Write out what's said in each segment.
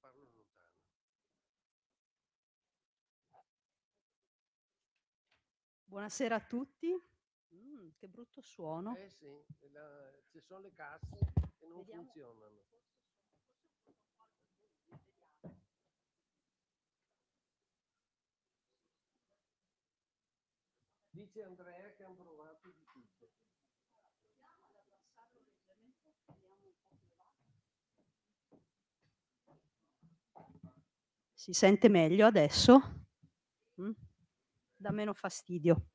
parlo lontano. Buonasera a tutti. Mm, che brutto suono. Eh sì, la, ci sono le casse che non Vediamo. funzionano. Dice Andrea che hanno provato. Si sente meglio adesso? Mm? Da meno fastidio.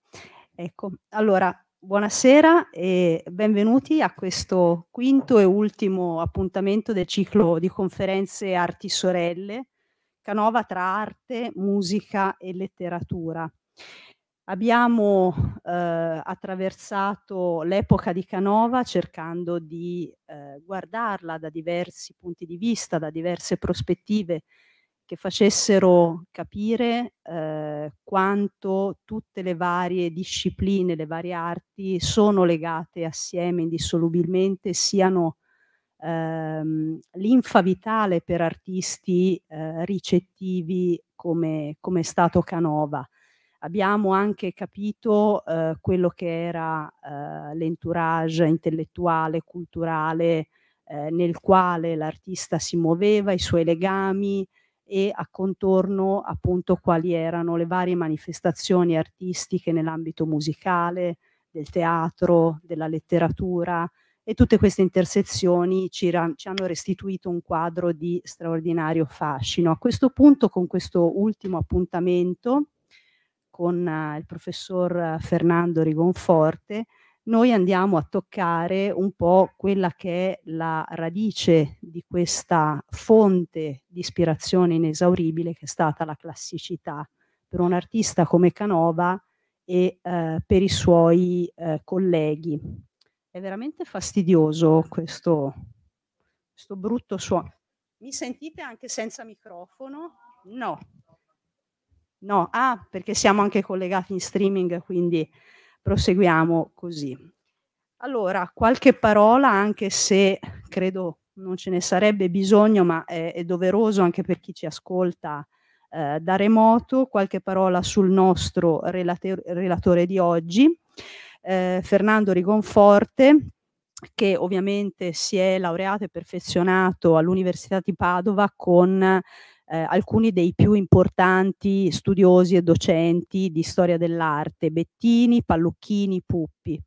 Ecco, allora, buonasera e benvenuti a questo quinto e ultimo appuntamento del ciclo di conferenze Arti Sorelle, Canova tra arte, musica e letteratura. Abbiamo eh, attraversato l'epoca di Canova cercando di eh, guardarla da diversi punti di vista, da diverse prospettive, che facessero capire eh, quanto tutte le varie discipline, le varie arti sono legate assieme indissolubilmente, siano ehm, linfa vitale per artisti eh, ricettivi come, come è stato Canova. Abbiamo anche capito eh, quello che era eh, l'entourage intellettuale, culturale, eh, nel quale l'artista si muoveva, i suoi legami, e a contorno appunto quali erano le varie manifestazioni artistiche nell'ambito musicale, del teatro, della letteratura e tutte queste intersezioni ci, ci hanno restituito un quadro di straordinario fascino. A questo punto, con questo ultimo appuntamento con uh, il professor Fernando Rigonforte, noi andiamo a toccare un po' quella che è la radice di questa fonte di ispirazione inesauribile che è stata la classicità. Per un artista come Canova, e eh, per i suoi eh, colleghi. È veramente fastidioso questo, questo brutto suono. Mi sentite anche senza microfono? No. No, ah, perché siamo anche collegati in streaming, quindi proseguiamo così. Allora, qualche parola, anche se credo non ce ne sarebbe bisogno, ma è, è doveroso anche per chi ci ascolta eh, da remoto, qualche parola sul nostro relatore di oggi, eh, Fernando Rigonforte, che ovviamente si è laureato e perfezionato all'Università di Padova con eh, alcuni dei più importanti studiosi e docenti di storia dell'arte, Bettini, Pallucchini, Puppi.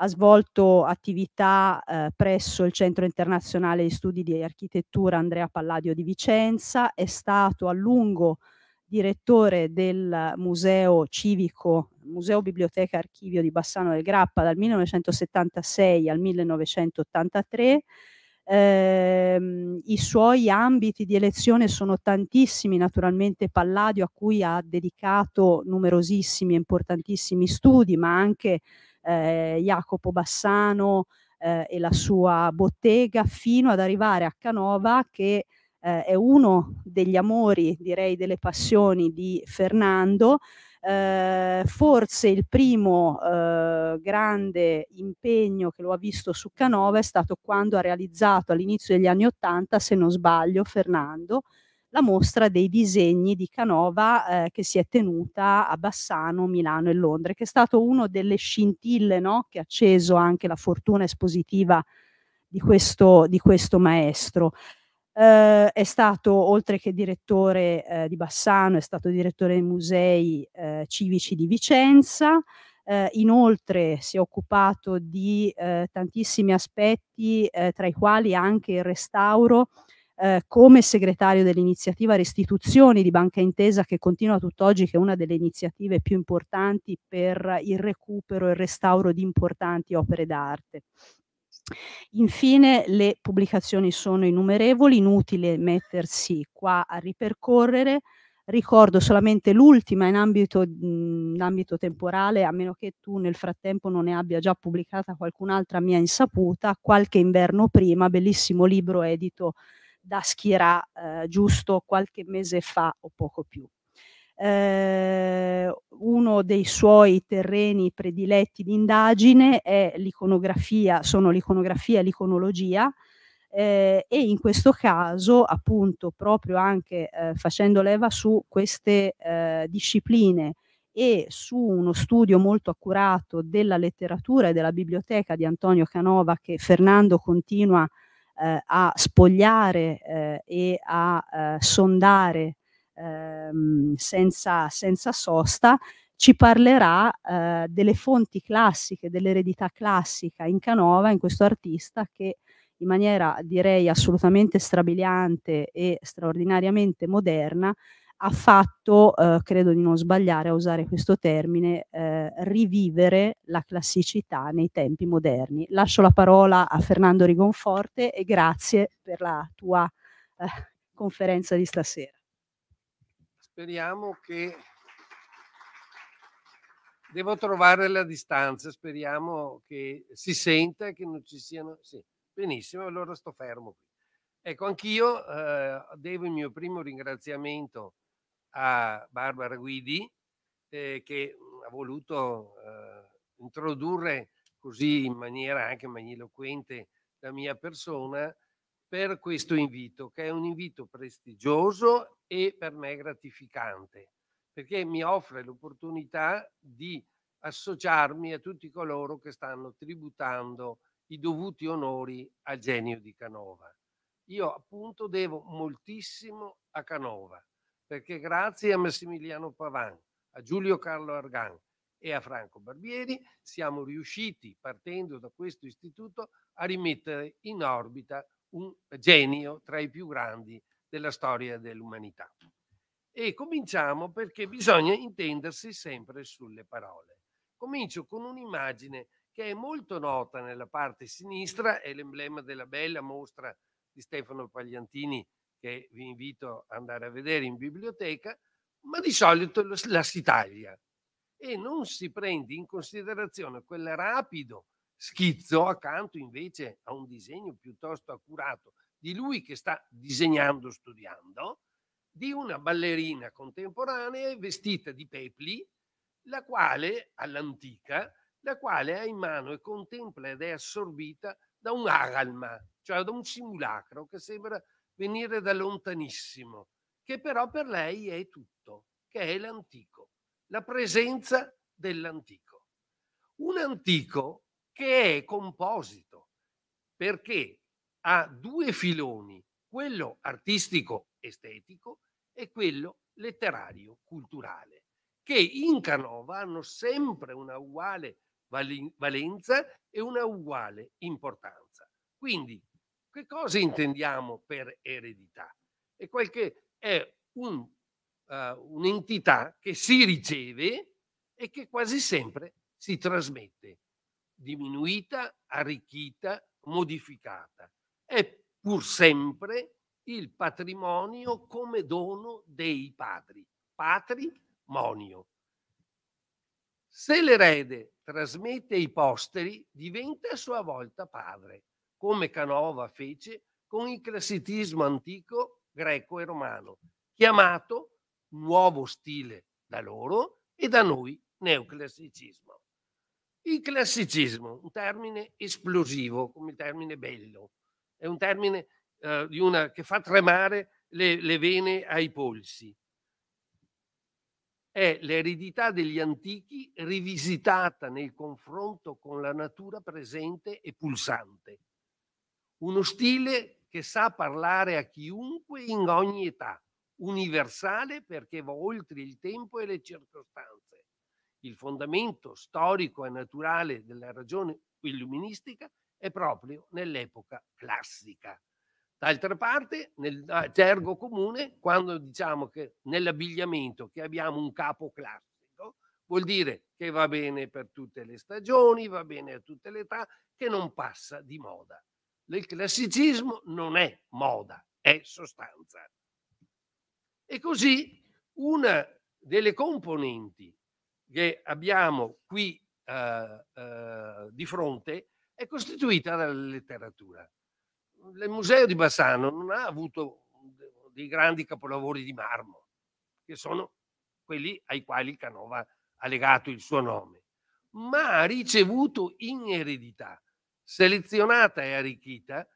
Ha svolto attività eh, presso il Centro internazionale di studi di architettura Andrea Palladio di Vicenza, è stato a lungo direttore del Museo Civico, Museo Biblioteca Archivio di Bassano del Grappa dal 1976 al 1983 Ehm, I suoi ambiti di elezione sono tantissimi, naturalmente Palladio a cui ha dedicato numerosissimi e importantissimi studi, ma anche eh, Jacopo Bassano eh, e la sua bottega, fino ad arrivare a Canova che eh, è uno degli amori, direi delle passioni di Fernando, eh, forse il primo eh, grande impegno che lo ha visto su Canova è stato quando ha realizzato all'inizio degli anni Ottanta, se non sbaglio, Fernando, la mostra dei disegni di Canova eh, che si è tenuta a Bassano, Milano e Londra, che è stato uno delle scintille no? che ha acceso anche la fortuna espositiva di questo, di questo maestro. Eh, è stato, oltre che direttore eh, di Bassano, è stato direttore dei musei eh, civici di Vicenza. Eh, inoltre si è occupato di eh, tantissimi aspetti, eh, tra i quali anche il restauro eh, come segretario dell'iniziativa Restituzioni di Banca Intesa, che continua tutt'oggi, che è una delle iniziative più importanti per il recupero e il restauro di importanti opere d'arte. Infine le pubblicazioni sono innumerevoli, inutile mettersi qua a ripercorrere, ricordo solamente l'ultima in ambito, mhmm, in ambito, temporale, a meno che tu nel frattempo non ne abbia già pubblicata qualcun'altra mia insaputa, qualche inverno prima, bellissimo libro edito da Schirà, eh, giusto qualche mese fa o poco più. Eh, uno dei suoi terreni prediletti di indagine è l'iconografia, sono l'iconografia e l'iconologia. Eh, e in questo caso appunto proprio anche eh, facendo leva su queste eh, discipline e su uno studio molto accurato della letteratura e della biblioteca di Antonio Canova che Fernando continua eh, a spogliare eh, e a eh, sondare ehm, senza, senza sosta, ci parlerà eh, delle fonti classiche, dell'eredità classica in Canova, in questo artista che in maniera direi assolutamente strabiliante e straordinariamente moderna ha fatto, eh, credo di non sbagliare a usare questo termine, eh, rivivere la classicità nei tempi moderni. Lascio la parola a Fernando Rigonforte e grazie per la tua eh, conferenza di stasera. Speriamo che devo trovare la distanza, speriamo che si senta, che non ci siano... Sì, benissimo, allora sto fermo qui. Ecco, anch'io eh, devo il mio primo ringraziamento a Barbara Guidi eh, che ha voluto eh, introdurre così in maniera anche magniloquente la mia persona per questo invito, che è un invito prestigioso e per me gratificante, perché mi offre l'opportunità di associarmi a tutti coloro che stanno tributando i dovuti onori al genio di Canova. Io appunto devo moltissimo a Canova, perché grazie a Massimiliano Pavan, a Giulio Carlo Argan e a Franco Barbieri siamo riusciti, partendo da questo istituto, a rimettere in orbita un genio tra i più grandi della storia dell'umanità. E cominciamo perché bisogna intendersi sempre sulle parole. Comincio con un'immagine che è molto nota nella parte sinistra, è l'emblema della bella mostra di Stefano Pagliantini che vi invito ad andare a vedere in biblioteca, ma di solito la si taglia e non si prende in considerazione quel rapido schizzo accanto invece a un disegno piuttosto accurato di lui che sta disegnando, studiando, di una ballerina contemporanea vestita di pepli, la quale, all'antica, la quale ha in mano e contempla ed è assorbita da un agalma, cioè da un simulacro che sembra venire da lontanissimo, che però per lei è tutto, che è l'antico, la presenza dell'antico. Un antico che è composito perché ha due filoni, quello artistico-estetico e quello letterario-culturale, che in Canova hanno sempre una uguale valenza e una uguale importanza. Quindi, che cosa intendiamo per eredità? È, qualche, è un, uh, un'entità che si riceve e che quasi sempre si trasmette diminuita, arricchita, modificata. È pur sempre il patrimonio come dono dei padri, patrimonio. Se l'erede trasmette i posteri, diventa a sua volta padre, come Canova fece con il classicismo antico greco e romano, chiamato nuovo stile da loro e da noi neoclassicismo. Il classicismo, un termine esplosivo, come il termine bello, è un termine eh, una, che fa tremare le, le vene ai polsi. È l'eredità degli antichi rivisitata nel confronto con la natura presente e pulsante. Uno stile che sa parlare a chiunque in ogni età, universale perché va oltre il tempo e le circostanze il fondamento storico e naturale della ragione illuministica è proprio nell'epoca classica. D'altra parte, nel ah, gergo comune, quando diciamo che nell'abbigliamento che abbiamo un capo classico, vuol dire che va bene per tutte le stagioni, va bene a tutte le età, che non passa di moda. Il classicismo non è moda, è sostanza. E così una delle componenti che abbiamo qui eh, eh, di fronte è costituita dalla letteratura. Il museo di Bassano non ha avuto dei grandi capolavori di marmo, che sono quelli ai quali Canova ha legato il suo nome, ma ha ricevuto in eredità, selezionata e arricchita,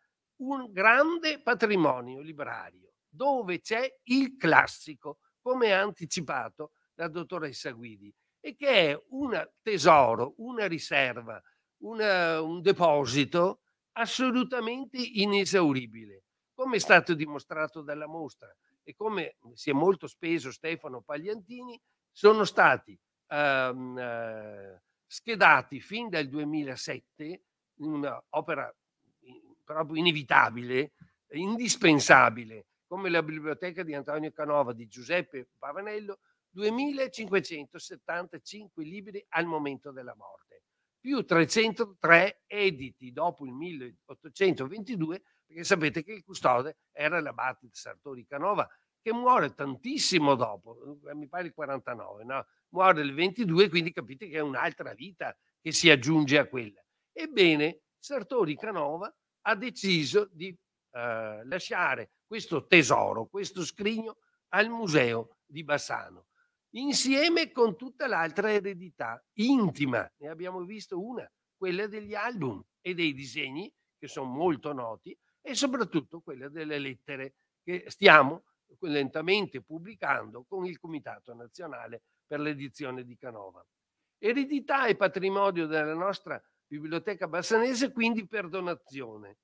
un grande patrimonio librario, dove c'è il classico, come ha anticipato la dottoressa Guidi e che è un tesoro, una riserva, una, un deposito assolutamente inesauribile, come è stato dimostrato dalla mostra e come si è molto speso Stefano Pagliantini, sono stati ehm, eh, schedati fin dal 2007 in un'opera proprio inevitabile, indispensabile, come la biblioteca di Antonio Canova, di Giuseppe Pavanello, 2575 libri al momento della morte, più 303 editi dopo il 1822, perché sapete che il custode era l'abate di Sartori Canova, che muore tantissimo dopo, eh, mi pare il 49, no? muore il 22, quindi capite che è un'altra vita che si aggiunge a quella. Ebbene, Sartori Canova ha deciso di eh, lasciare questo tesoro, questo scrigno al museo di Bassano insieme con tutta l'altra eredità intima. Ne abbiamo visto una, quella degli album e dei disegni che sono molto noti e soprattutto quella delle lettere che stiamo lentamente pubblicando con il Comitato Nazionale per l'edizione di Canova. Eredità e patrimonio della nostra biblioteca bassanese quindi per donazione.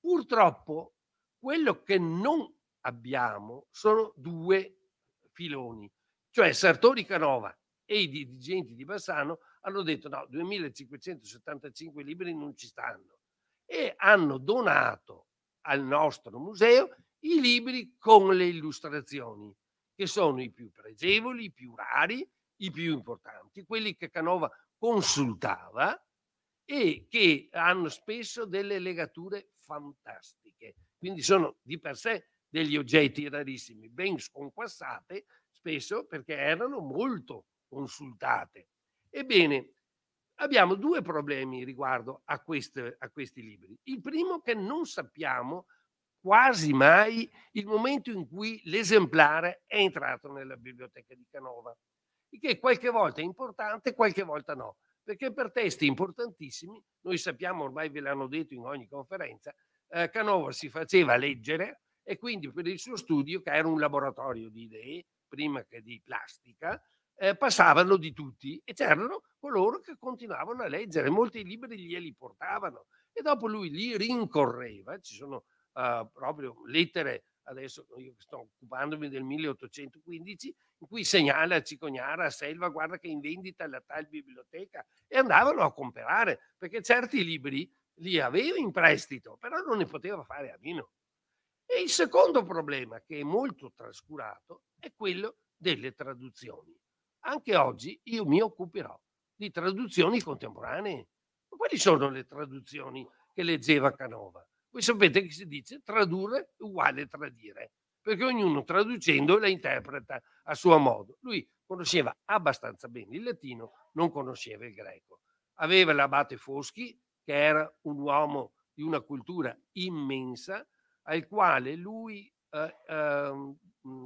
Purtroppo quello che non abbiamo sono due filoni cioè Sartori Canova e i dirigenti di Bassano hanno detto no, 2575 libri non ci stanno e hanno donato al nostro museo i libri con le illustrazioni, che sono i più pregevoli, i più rari, i più importanti, quelli che Canova consultava e che hanno spesso delle legature fantastiche. Quindi sono di per sé degli oggetti rarissimi, ben sconquassate spesso perché erano molto consultate. Ebbene, abbiamo due problemi riguardo a, queste, a questi libri. Il primo è che non sappiamo quasi mai il momento in cui l'esemplare è entrato nella biblioteca di Canova, che qualche volta è importante, qualche volta no, perché per testi importantissimi, noi sappiamo, ormai ve l'hanno detto in ogni conferenza, eh, Canova si faceva leggere e quindi per il suo studio, che era un laboratorio di idee, prima che di plastica, eh, passavano di tutti e c'erano coloro che continuavano a leggere, molti libri glieli portavano e dopo lui li rincorreva, ci sono eh, proprio lettere, adesso io sto occupandomi del 1815, in cui segnala a Cicognara, a Selva, guarda che è in vendita la tal biblioteca e andavano a comprare perché certi libri li aveva in prestito, però non ne poteva fare a meno. E il secondo problema, che è molto trascurato, è quello delle traduzioni. Anche oggi io mi occuperò di traduzioni contemporanee. Ma quali sono le traduzioni che leggeva Canova? Voi sapete che si dice tradurre uguale tradire, perché ognuno traducendo la interpreta a suo modo. Lui conosceva abbastanza bene il latino, non conosceva il greco. Aveva l'abate Foschi, che era un uomo di una cultura immensa, al quale lui eh, eh,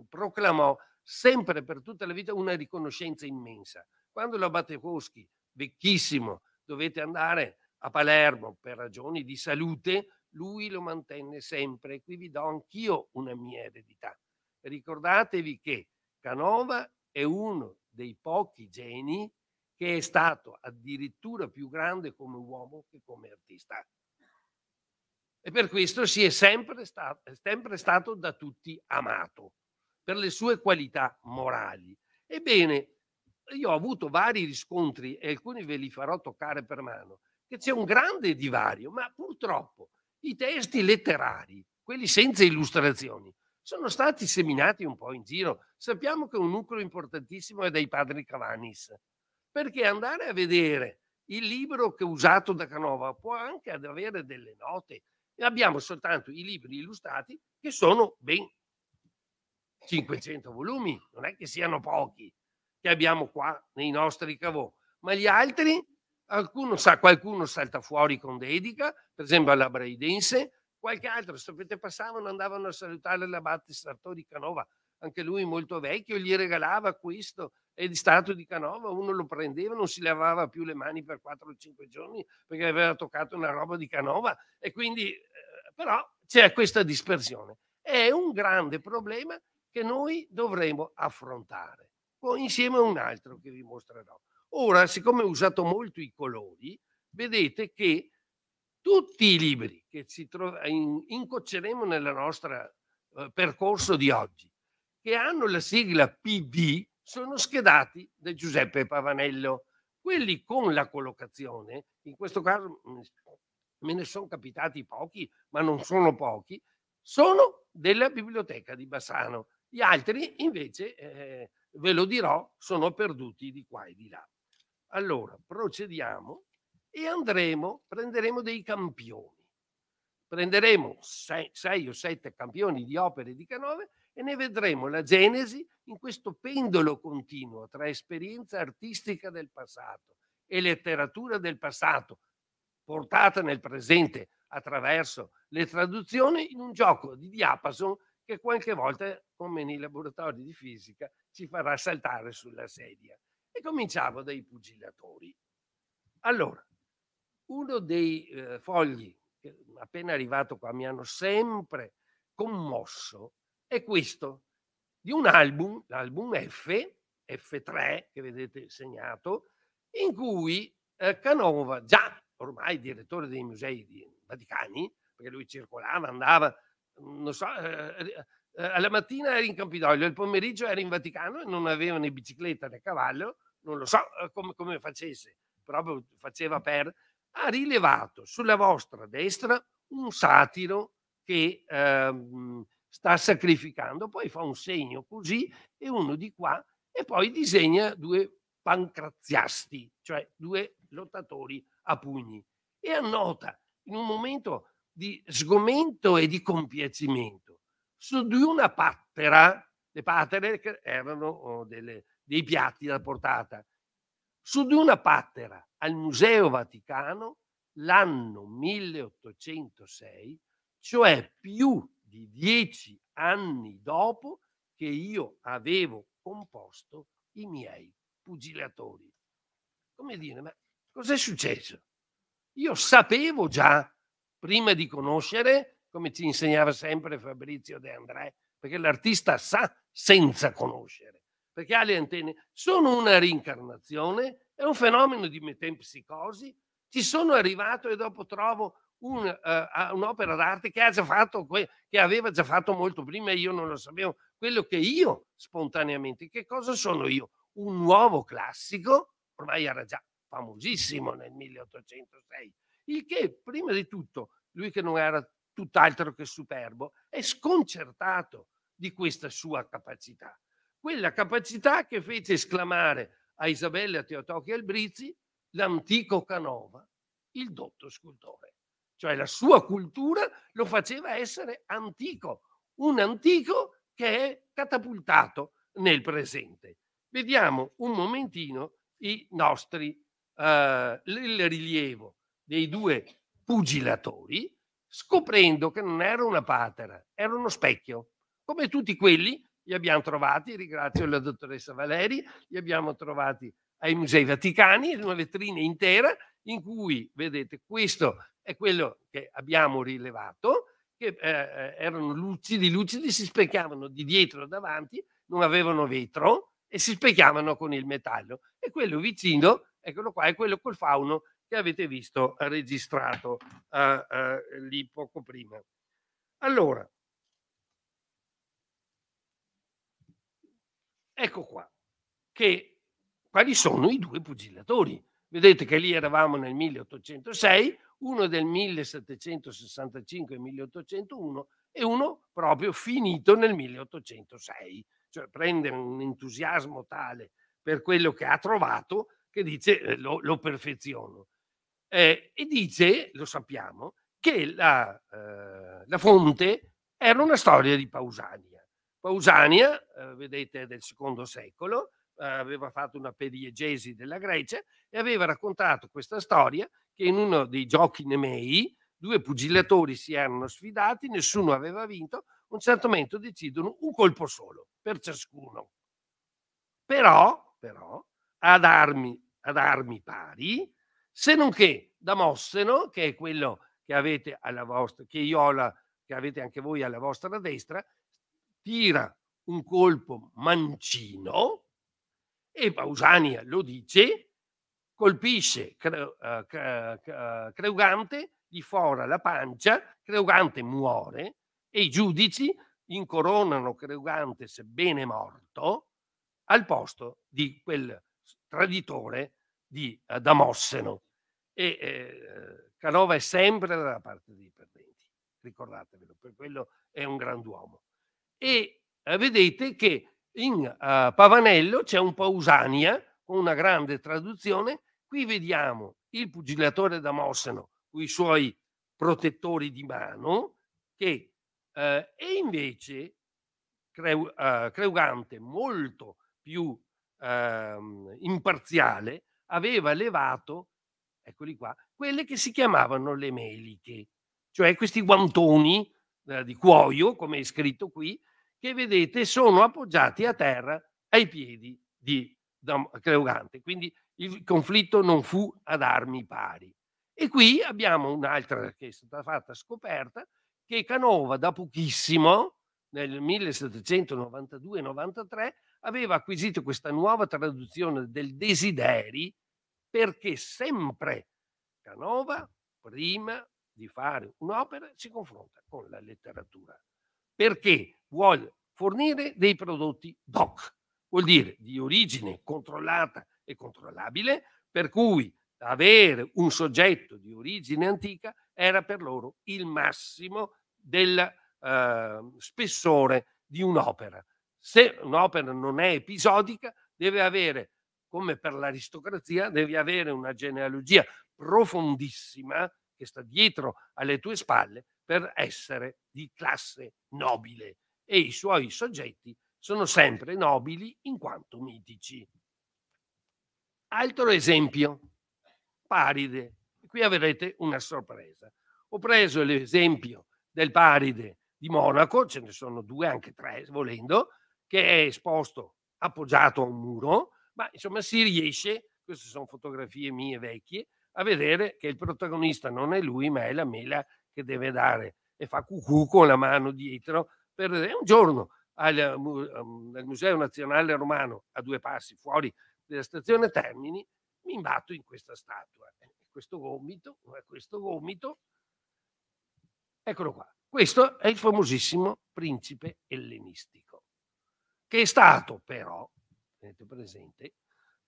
proclamò sempre per tutta la vita una riconoscenza immensa. Quando l'abate Foschi, vecchissimo, dovette andare a Palermo per ragioni di salute, lui lo mantenne sempre. e Qui vi do anch'io una mia eredità. Ricordatevi che Canova è uno dei pochi geni che è stato addirittura più grande come uomo che come artista e per questo si è sempre, sta- sempre stato da tutti amato per le sue qualità morali. Ebbene, io ho avuto vari riscontri e alcuni ve li farò toccare per mano, che c'è un grande divario, ma purtroppo i testi letterari, quelli senza illustrazioni, sono stati seminati un po' in giro. Sappiamo che un nucleo importantissimo è dai padri Cavanis, perché andare a vedere il libro che è usato da Canova può anche avere delle note, abbiamo soltanto i libri illustrati che sono ben 500 volumi, non è che siano pochi che abbiamo qua nei nostri cavò, ma gli altri qualcuno, sa, qualcuno salta fuori con dedica, per esempio alla Braidense, qualche altro, sapete, passavano, andavano a salutare l'abate Sartori Canova, anche lui molto vecchio, gli regalava questo e di stato di Canova, uno lo prendeva, non si lavava più le mani per 4 o 5 giorni perché aveva toccato una roba di Canova e quindi eh, però c'è questa dispersione. È un grande problema che noi dovremo affrontare, insieme a un altro che vi mostrerò. Ora, siccome ho usato molto i colori, vedete che tutti i libri che ci tro- in- incocceremo nel nostro eh, percorso di oggi che hanno la sigla PD sono schedati da Giuseppe Pavanello. Quelli con la collocazione, in questo caso mm, me ne sono capitati pochi, ma non sono pochi, sono della biblioteca di Bassano. Gli altri invece, eh, ve lo dirò, sono perduti di qua e di là. Allora, procediamo e andremo, prenderemo dei campioni. Prenderemo sei, sei o sette campioni di opere di Canove e ne vedremo la genesi in questo pendolo continuo tra esperienza artistica del passato e letteratura del passato, portata nel presente attraverso le traduzioni in un gioco di diapason che qualche volta, come nei laboratori di fisica, ci farà saltare sulla sedia. E cominciamo dai pugilatori. Allora, uno dei eh, fogli appena arrivato qua mi hanno sempre commosso è questo, di un album, l'album F, F3, che vedete segnato, in cui eh, Canova, già ormai direttore dei musei di Vaticani, perché lui circolava, andava, non so, eh, eh, alla mattina era in Campidoglio, il pomeriggio era in Vaticano e non aveva né bicicletta né cavallo, non lo so come, come facesse, proprio faceva per, ha rilevato sulla vostra destra un satiro che ehm, sta sacrificando, poi fa un segno così e uno di qua e poi disegna due pancraziasti, cioè due lottatori a pugni e annota in un momento di sgomento e di compiacimento su di una pattera, le pattere erano oh, delle, dei piatti da portata, su di una pattera al Museo Vaticano l'anno 1806, cioè più di dieci anni dopo che io avevo composto i miei pugilatori. Come dire, ma cos'è successo? Io sapevo già, prima di conoscere, come ci insegnava sempre Fabrizio De André, perché l'artista sa senza conoscere, perché ha le antenne. Sono una rincarnazione, è un fenomeno di metempsicosi, ci sono arrivato e dopo trovo un, uh, un'opera d'arte che, que- che, aveva già fatto molto prima e io non lo sapevo, quello che io spontaneamente, che cosa sono io? Un nuovo classico, ormai era già famosissimo nel 1806, il che prima di tutto, lui che non era tutt'altro che superbo, è sconcertato di questa sua capacità, quella capacità che fece esclamare a Isabella Teotocchi Albrizzi l'antico Canova, il dotto scultore cioè la sua cultura lo faceva essere antico, un antico che è catapultato nel presente. Vediamo un momentino i nostri, eh, il rilievo dei due pugilatori, scoprendo che non era una patera, era uno specchio, come tutti quelli li abbiamo trovati, ringrazio la dottoressa Valeri, li abbiamo trovati ai Musei Vaticani, in una vetrina intera in cui, vedete, questo è quello che abbiamo rilevato, che eh, eh, erano lucidi, lucidi, si specchiavano di dietro o davanti, non avevano vetro e si specchiavano con il metallo. E quello vicino, eccolo qua, è quello col fauno che avete visto registrato eh, eh, lì poco prima. Allora, ecco qua, che, quali sono i due pugilatori. Vedete che lì eravamo nel 1806, uno del 1765-1801 e uno proprio finito nel 1806. Cioè prende un entusiasmo tale per quello che ha trovato che dice eh, lo, lo, perfeziono. Eh, e dice, lo sappiamo, che la, eh, la, fonte era una storia di Pausania. Pausania, eh, vedete, è del secondo secolo, eh, aveva fatto una periegesi della Grecia e aveva raccontato questa storia che in uno dei giochi nemei due pugilatori si erano sfidati, nessuno aveva vinto, a un certo momento decidono un colpo solo per ciascuno. Però, però ad, armi, ad armi pari, se non che Damosseno, che è quello che avete alla vostra, che io ho la, che avete anche voi alla vostra destra, tira un colpo mancino e Pausania lo dice colpisce eh, eh, eh, Creugante, gli fora la pancia, Creugante muore e i giudici incoronano Creugante, sebbene morto, al posto di quel traditore di Damosseno. E eh, Canova è sempre dalla parte dei perdenti, ricordatevelo, per quello è un grand'uomo. E eh, vedete che in eh, Pavanello c'è un Pausania con una grande traduzione Qui vediamo il pugilatore da con i suoi protettori di mano che eh, è invece creu, eh, Creugante molto più eh, imparziale aveva levato, eccoli qua, quelle che si chiamavano le meliche, cioè questi guantoni eh, di cuoio, come è scritto qui, che vedete sono appoggiati a terra ai piedi di Creugante. Quindi il conflitto non fu ad armi pari. E qui abbiamo un'altra che è stata fatta scoperta, che Canova da pochissimo, nel 1792-93, aveva acquisito questa nuova traduzione del desideri, perché sempre Canova, prima di fare un'opera, si confronta con la letteratura, perché vuole fornire dei prodotti DOC, vuol dire di origine controllata e controllabile, per cui avere un soggetto di origine antica era per loro il massimo del eh, spessore di un'opera. Se un'opera non è episodica, deve avere, come per l'aristocrazia, deve avere una genealogia profondissima che sta dietro alle tue spalle per essere di classe nobile e i suoi soggetti sono sempre nobili in quanto mitici. Altro esempio, Paride. Qui avrete una sorpresa. Ho preso l'esempio del Paride di Monaco, ce ne sono due, anche tre volendo, che è esposto appoggiato a un muro, ma insomma si riesce, queste sono fotografie mie vecchie, a vedere che il protagonista non è lui, ma è la mela che deve dare e fa cucù con la mano dietro. Per un giorno al, al Museo Nazionale Romano, a due passi fuori della stazione Termini, mi imbatto in questa statua. Questo gomito, eh, questo gomito, eccolo qua. Questo è il famosissimo principe ellenistico, che è stato però, tenete presente,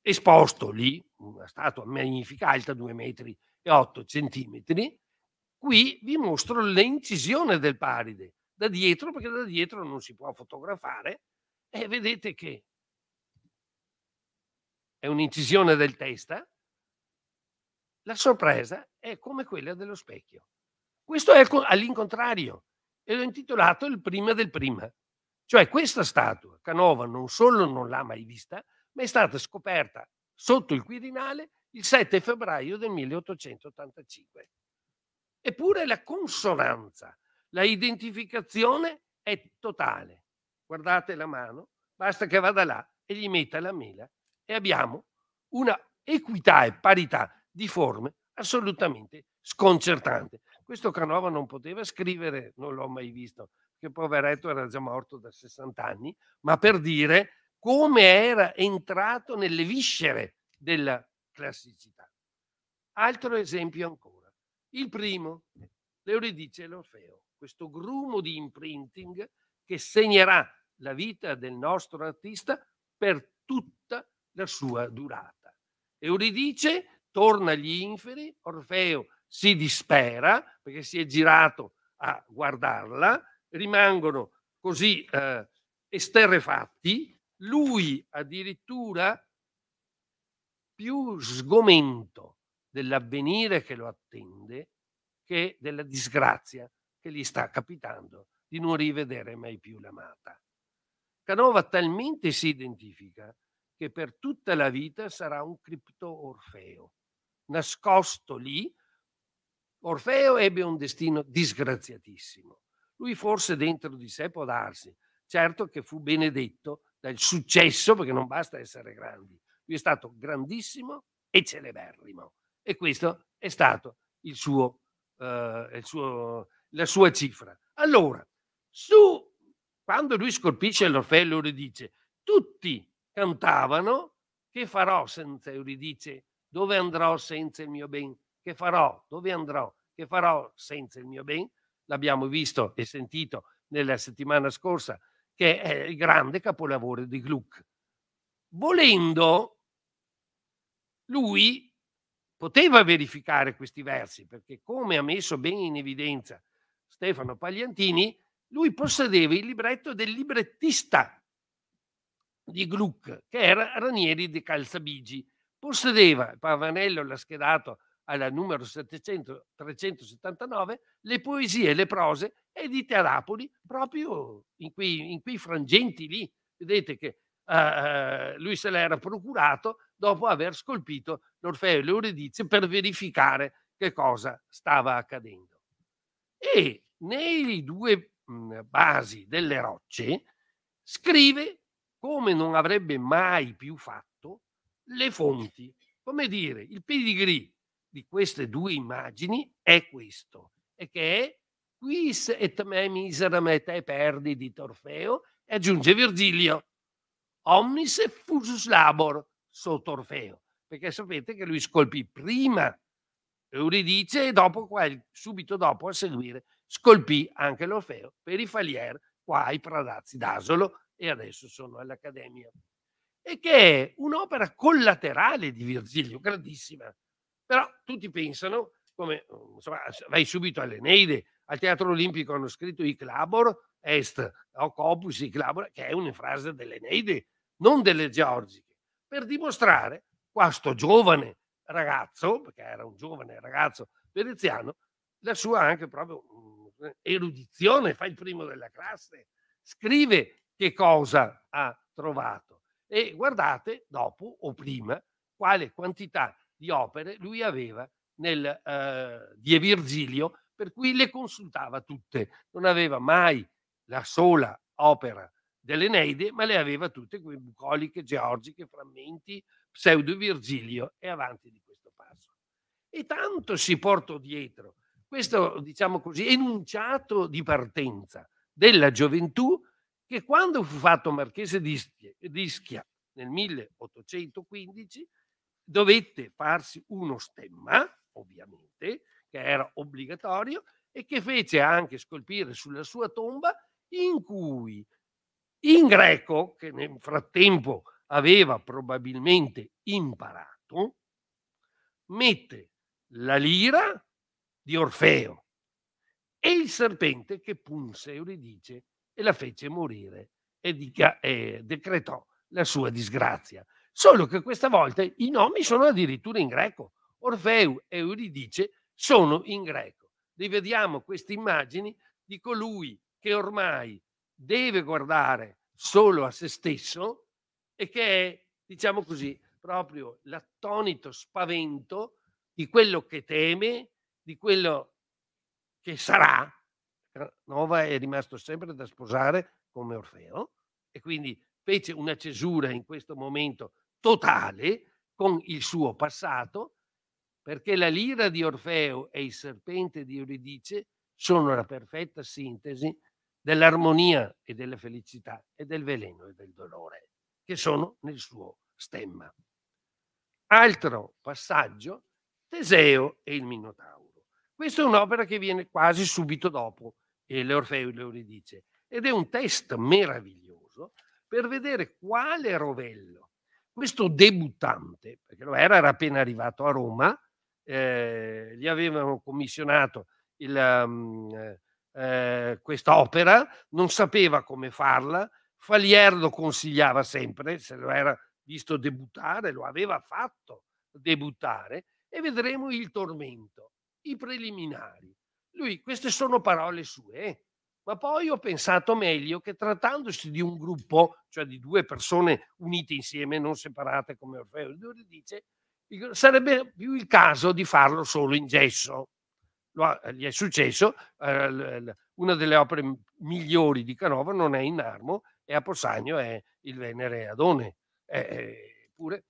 esposto lì, una statua magnifica alta 2 metri e 8 centimetri. Qui vi mostro l'incisione del paride da dietro, perché da dietro non si può fotografare, e vedete che è un'incisione del testa, la sorpresa è come quella dello specchio. Questo è all'incontrario e l'ho intitolato il prima del prima. Cioè questa statua Canova non solo non l'ha mai vista, ma è stata scoperta sotto il Quirinale il 7 febbraio del 1885. Eppure la consonanza, la identificazione è totale. Guardate la mano, basta che vada là e gli metta la mela e abbiamo una equità e parità di forme assolutamente sconcertante. Questo Canova non poteva scrivere, non l'ho mai visto, che poveretto era già morto da 60 anni, ma per dire come era entrato nelle viscere della classicità. Altro esempio ancora. Il primo, l'Euridice e l'Orfeo, questo grumo di imprinting che segnerà la vita del nostro artista per tutta la la sua durata. Euridice torna agli inferi, Orfeo si dispera perché si è girato a guardarla, rimangono così eh, esterrefatti, lui addirittura più sgomento dell'avvenire che lo attende che della disgrazia che gli sta capitando di non rivedere mai più l'amata. Canova talmente si identifica che per tutta la vita sarà un cripto Orfeo. Nascosto lì, Orfeo ebbe un destino disgraziatissimo. Lui forse dentro di sé può darsi, certo che fu benedetto dal successo, perché non basta essere grandi. Lui è stato grandissimo e celeberrimo. E questo è stato il suo, eh, il suo, la sua cifra. Allora, su, quando lui scolpisce l'Orfeo, lui dice, tutti cantavano, che farò senza Euridice? Dove andrò senza il mio ben? Che farò? Dove andrò? Che farò senza il mio ben? L'abbiamo visto e sentito nella settimana scorsa, che è il grande capolavoro di Gluck. Volendo, lui poteva verificare questi versi, perché come ha messo ben in evidenza Stefano Pagliantini, lui possedeva il libretto del librettista di Gluck, che era Ranieri di Calzabigi. Possedeva, Pavanello l'ha schedato alla numero 700, 379, le poesie e le prose edite a Napoli, proprio in quei, in quei frangenti lì. Vedete che eh, eh lui se l'era procurato dopo aver scolpito l'Orfeo e l'Euridizia per verificare che cosa stava accadendo. E nei due mh, mm, basi delle rocce scrive come non avrebbe mai più fatto, le fonti. Come dire, il pedigree di queste due immagini è questo, e che è quis et me miseram te perdi di Torfeo, e aggiunge Virgilio, omnis fusus labor so Torfeo, perché sapete che lui scolpì prima Euridice e dopo, subito dopo a seguire, scolpì anche l'Orfeo per i Falier qua ai Pradazzi d'Asolo e adesso sono all'Accademia, e che è un'opera collaterale di Virgilio, grandissima. Però tutti pensano, come insomma, vai subito all'Eneide, al Teatro Olimpico hanno scritto i Clabor, Est, o Copus, i Clabor, che è una frase dell'Eneide, non delle Georgiche, per dimostrare questo giovane ragazzo, perché era un giovane ragazzo veneziano, la sua anche proprio mm, erudizione, fa il primo della classe, scrive che cosa ha trovato e guardate dopo o prima quale quantità di opere lui aveva nel, eh, di Virgilio, per cui le consultava tutte. Non aveva mai la sola opera dell'Eneide, ma le aveva tutte, quelle bucoliche, georgiche, frammenti, pseudo-Virgilio e avanti di questo passo. E tanto si portò dietro questo, diciamo così, enunciato di partenza della gioventù che quando fu fatto marchese di Ischia nel 1815 dovette farsi uno stemma, ovviamente, che era obbligatorio e che fece anche scolpire sulla sua tomba in cui in greco, che nel frattempo aveva probabilmente imparato, mette la lira di Orfeo e il serpente che punse Euridice e la fece morire e, dica, e decretò la sua disgrazia. Solo che questa volta i nomi sono addirittura in greco. Orfeu e Euridice sono in greco. Rivediamo queste immagini di colui che ormai deve guardare solo a se stesso e che è, diciamo così, proprio l'attonito spavento di quello che teme, di quello che sarà Nova è rimasto sempre da sposare come Orfeo e quindi fece una cesura in questo momento totale con il suo passato perché la lira di Orfeo e il serpente di Euridice sono la perfetta sintesi dell'armonia e della felicità e del veleno e del dolore che sono nel suo stemma. Altro passaggio, Teseo e il Minotauro. Questa è un'opera che viene quasi subito dopo e l'Orfeo lo ridice. Ed è un test meraviglioso per vedere quale Rovello, questo debuttante, perché lo era, era appena arrivato a Roma, eh, gli avevano commissionato il, um, eh, quest'opera, non sapeva come farla, Falier lo consigliava sempre, se lo era visto debuttare, lo aveva fatto debuttare, e vedremo il tormento, i preliminari. Lui, queste sono parole sue, eh. ma poi ho pensato meglio che trattandosi di un gruppo, cioè di due persone unite insieme, non separate come Orfeo Ridore dice, sarebbe più il caso di farlo solo in gesso. Ha, eh, gli è successo, eh, una delle opere migliori di Canova non è in armo e a Possagno è il Venere Adone. Eppure, eh,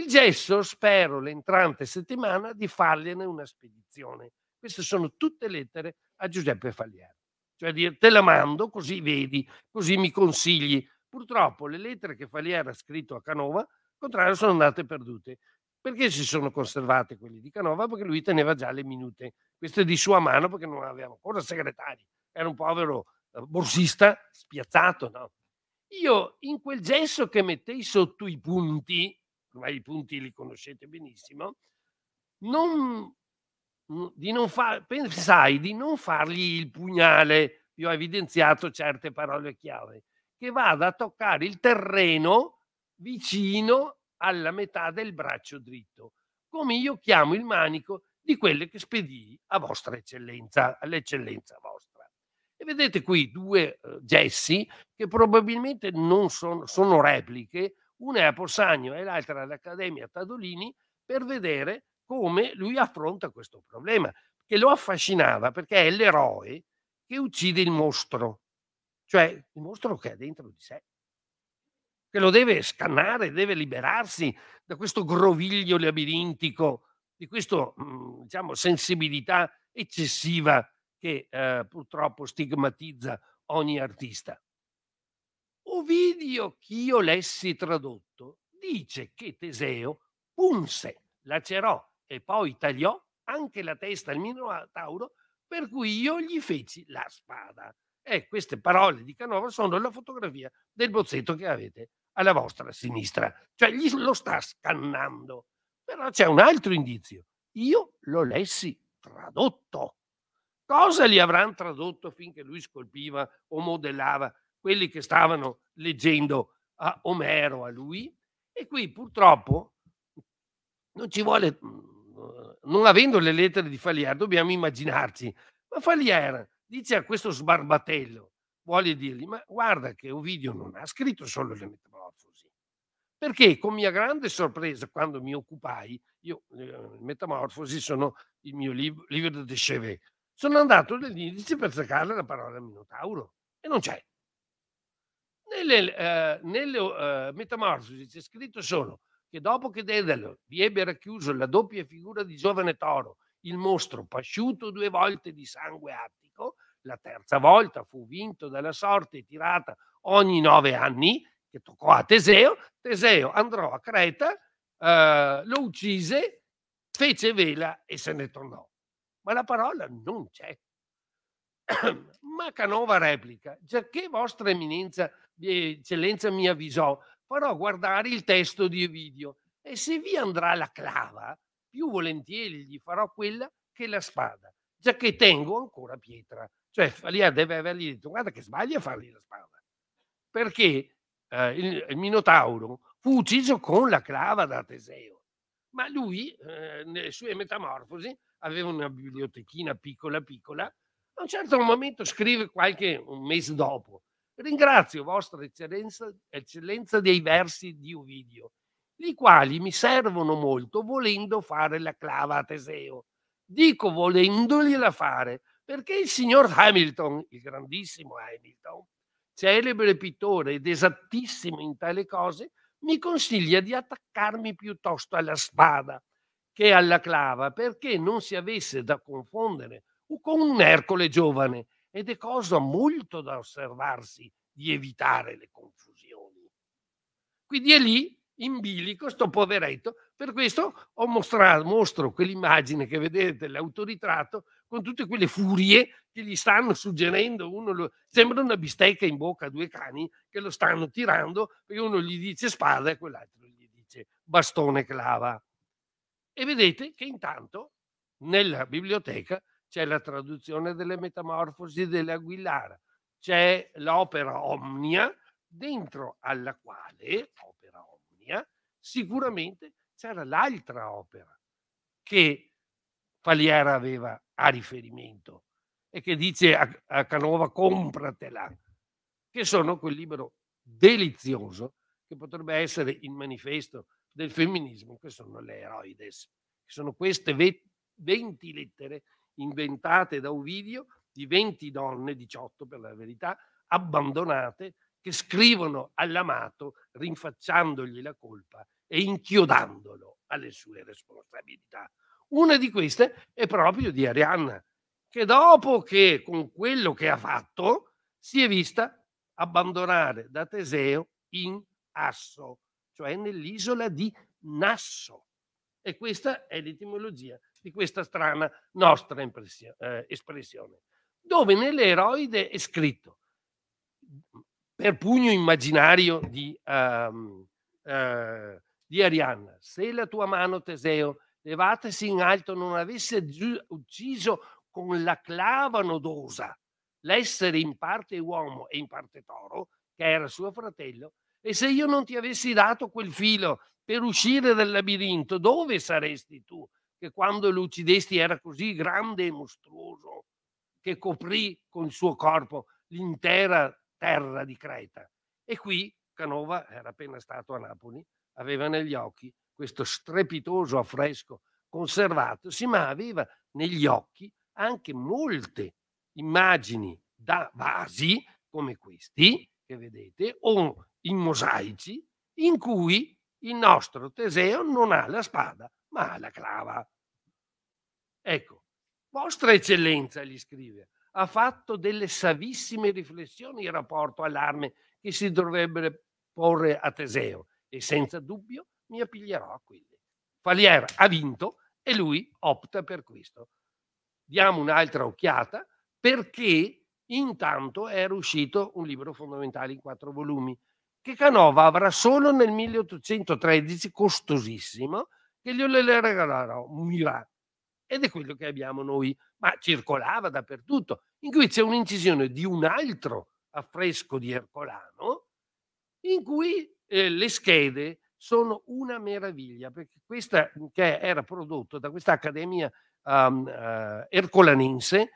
il gesso spero l'entrante settimana di fargliene una spedizione queste sono tutte lettere a Giuseppe Fagliano. Cioè dire te la mando così vedi, così mi consigli. Purtroppo le lettere che Fagliano ha scritto a Canova, al contrario, sono andate perdute. Perché si sono conservate quelle di Canova? Perché lui teneva già le minute. Queste di sua mano perché non aveva ancora segretari. Era un povero eh, borsista spiazzato, no? Io in quel gesso che mettei sotto i punti, ormai i punti li conoscete benissimo, non di non far, pensai di non fargli il pugnale, io ho evidenziato certe parole chiave, che vada a toccare il terreno vicino alla metà del braccio dritto, come io chiamo il manico di quelle che spedì a vostra eccellenza, all'eccellenza vostra. E vedete qui due eh, gessi che probabilmente non sono, sono repliche, una è a Possagno e l'altra all'Accademia Tadolini, per vedere come lui affronta questo problema, che lo affascinava perché è l'eroe che uccide il mostro, cioè il mostro che è dentro di sé, che lo deve scannare, deve liberarsi da questo groviglio labirintico, di questa mm, diciamo, sensibilità eccessiva che eh, purtroppo stigmatizza ogni artista. Ovidio, ch'io lessi tradotto, dice che Teseo punse, lacerò, e poi tagliò anche la testa al Minotauro, per cui io gli feci la spada. E queste parole di Canova sono la fotografia del bozzetto che avete alla vostra sinistra. Cioè gli lo sta scannando. Però c'è un altro indizio. Io lo lessi tradotto. Cosa gli avranno tradotto finché lui scolpiva o modellava quelli che stavano leggendo a Omero, a lui? E qui purtroppo non ci vuole mm, non avendo le lettere di Fallier, dobbiamo immaginarci. Ma Fallier dice a questo sbarbatello, vuole dirgli, ma guarda che Ovidio non ha scritto solo le metamorfosi. Perché con mia grande sorpresa, quando mi occupai, io, le metamorfosi sono il mio libro, libro di Chevet, sono andato nell'indice per cercare la parola Minotauro e non c'è. Nelle, eh, nelle eh, metamorfosi c'è scritto solo che dopo che Dedalo vi ebbe racchiuso la doppia figura di giovane toro, il mostro pasciuto due volte di sangue attico, la terza volta fu vinto dalla sorte tirata ogni nove anni, che toccò a Teseo, Teseo andrò a Creta, eh, lo uccise, fece vela e se ne tornò. Ma la parola non c'è. Ma Canova replica, giacché vostra eminenza, eh, eccellenza mi avvisò farò guardare il testo di video e se vi andrà la clava, più volentieri gli farò quella che la spada, già che tengo ancora pietra. Cioè, Falia eh, deve avergli detto, guarda che sbaglia a fargli la spada, perché eh, il, il, Minotauro fu ucciso con la clava da Teseo, ma lui, eh, nelle sue metamorfosi, aveva una bibliotechina piccola piccola, a un certo momento scrive qualche un mese dopo, Ringrazio vostra eccellenza, eccellenza dei versi di Ovidio, i quali mi servono molto volendo fare la clava a Teseo. Dico volendogliela fare, perché il signor Hamilton, il grandissimo Hamilton, celebre pittore ed esattissimo in tale cose, mi consiglia di attaccarmi piuttosto alla spada che alla clava, perché non si avesse da confondere con un Ercole giovane ed è cosa molto da osservarsi di evitare le confusioni. Quindi è lì in bilico sto poveretto, per questo ho mostrato, mostro quell'immagine che vedete, l'autoritratto, con tutte quelle furie che gli stanno suggerendo, uno lo, sembra una bistecca in bocca a due cani che lo stanno tirando, e uno gli dice spada e quell'altro gli dice bastone clava. E vedete che intanto nella biblioteca c'è la traduzione delle metamorfosi dell'Aguilar, c'è l'opera Omnia, dentro alla quale, opera Omnia, sicuramente c'era l'altra opera che Faliera aveva a riferimento e che dice a, a Canova compratela, che sono quel libro delizioso che potrebbe essere il manifesto del femminismo, che sono le eroides, che sono queste 20 lettere inventate da Ovidio di 20 donne, 18 per la verità, abbandonate che scrivono all'amato rinfacciandogli la colpa e inchiodandolo alle sue responsabilità. Una di queste è proprio di Arianna, che dopo che con quello che ha fatto si è vista abbandonare da Teseo in Asso, cioè nell'isola di Nasso. E questa è l'etimologia di questa strana nostra eh, espressione, dove nell'eroide è scritto per pugno immaginario di, um, uh, di Arianna, se la tua mano Teseo levatasi in alto non avesse ucciso con la clava nodosa l'essere in parte uomo e in parte toro, che era suo fratello, e se io non ti avessi dato quel filo per uscire dal labirinto, dove saresti tu che quando lucidesti era così grande e mostruoso che coprì con il suo corpo l'intera terra di Creta. E qui Canova era appena stato a Napoli, aveva negli occhi questo strepitoso affresco conservato, conservatosi, ma aveva negli occhi anche molte immagini da vasi come questi che vedete o in mosaici in cui il nostro Teseo non ha la spada ma la clava. Ecco, vostra eccellenza, gli scrive, ha fatto delle savissime riflessioni in rapporto all'arme che si dovrebbe porre a Teseo e senza dubbio mi appiglierò a quelle. Falier ha vinto e lui opta per questo. Diamo un'altra occhiata perché intanto era uscito un libro fondamentale in quattro volumi che Canova avrà solo nel 1813, costosissimo, che gliele le regalerò Milano. Ed è quello che abbiamo noi, ma circolava dappertutto, in cui c'è un'incisione di un altro affresco di Ercolano, in cui eh, le schede sono una meraviglia, perché questa mhmm, che era prodotto da questa accademia um, uh, ercolanense,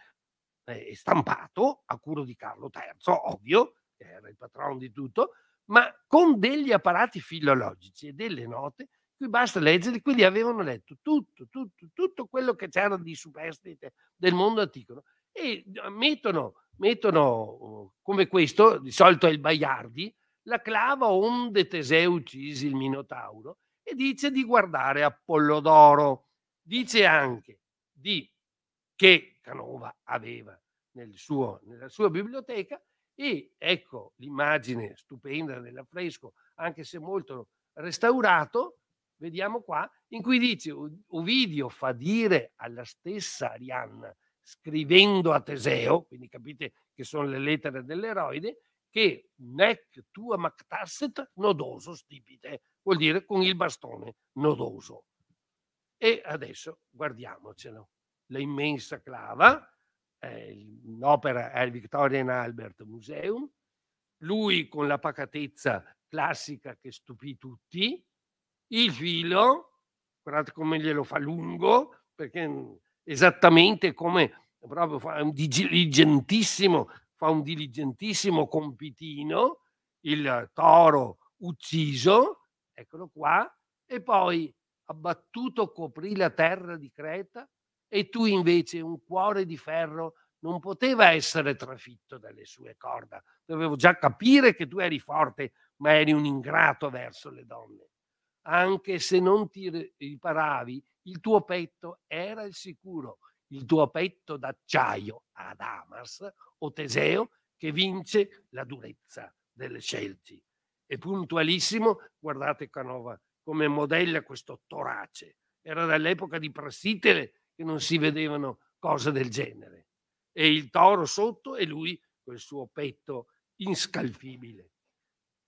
eh, stampato a curo di Carlo III, ovvio, che era il patrono di tutto, ma con degli apparati filologici e delle note Qui basta leggere, quindi avevano letto tutto, tutto, tutto quello che c'era di superstite del mondo antico e mettono, mettono uhm, come questo, di solito è il Baiardi, la clava onde Teseo uccisi il Minotauro e dice di guardare Apollodoro. Dice anche di, che Canova aveva nel suo, nella sua biblioteca e ecco l'immagine stupenda dell'affresco, anche se molto restaurato, vediamo qua, in cui dice Ovidio fa dire alla stessa Arianna, scrivendo a Teseo, quindi capite che sono le lettere dell'eroide, che nec tua mactasset nodoso stipite, vuol dire con il bastone nodoso. E adesso guardiamocelo. l'immensa immensa clava, eh, al è il Victorian Albert Museum, lui con la pacatezza classica che stupì tutti, il filo, guardate come glielo fa lungo, perché mm, esattamente come proprio fa un diligentissimo, fa un diligentissimo compitino, il toro ucciso, eccolo qua, e poi abbattuto coprì la terra di Creta e tu invece un cuore di ferro non poteva essere trafitto dalle sue corda. Dovevo già capire che tu eri forte, ma eri un ingrato verso le donne anche se non ti riparavi, il tuo petto era il sicuro, il tuo petto d'acciaio ad Amas o Teseo che vince la durezza delle scelte. E puntualissimo, guardate Canova come modella questo torace. Era dall'epoca di Prassitele che non si vedevano cose del genere. E il toro sotto e lui col suo petto inscalfibile.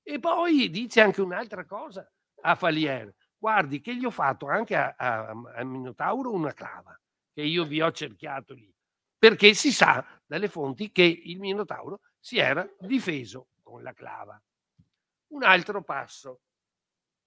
E poi dice anche un'altra cosa, a Falier, guardi che gli ho fatto anche a, a, a Minotauro una clava, che io vi ho cerchiato lì, perché si sa dalle fonti che il Minotauro si era difeso con la clava. Un altro passo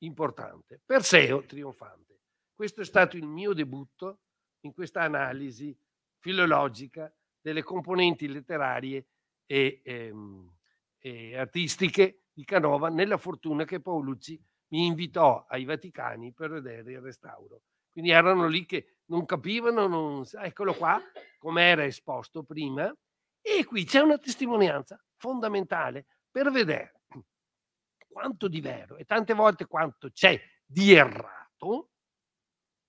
importante, Perseo trionfante. Questo è stato il mio debutto in questa analisi filologica delle componenti letterarie e, e, ehm, e, artistiche di Canova nella fortuna che Paolucci mi invitò ai Vaticani per vedere il restauro. Quindi erano lì che non capivano, non... eccolo qua, come era esposto prima. E qui c'è una testimonianza fondamentale per vedere quanto di vero e tante volte quanto c'è di errato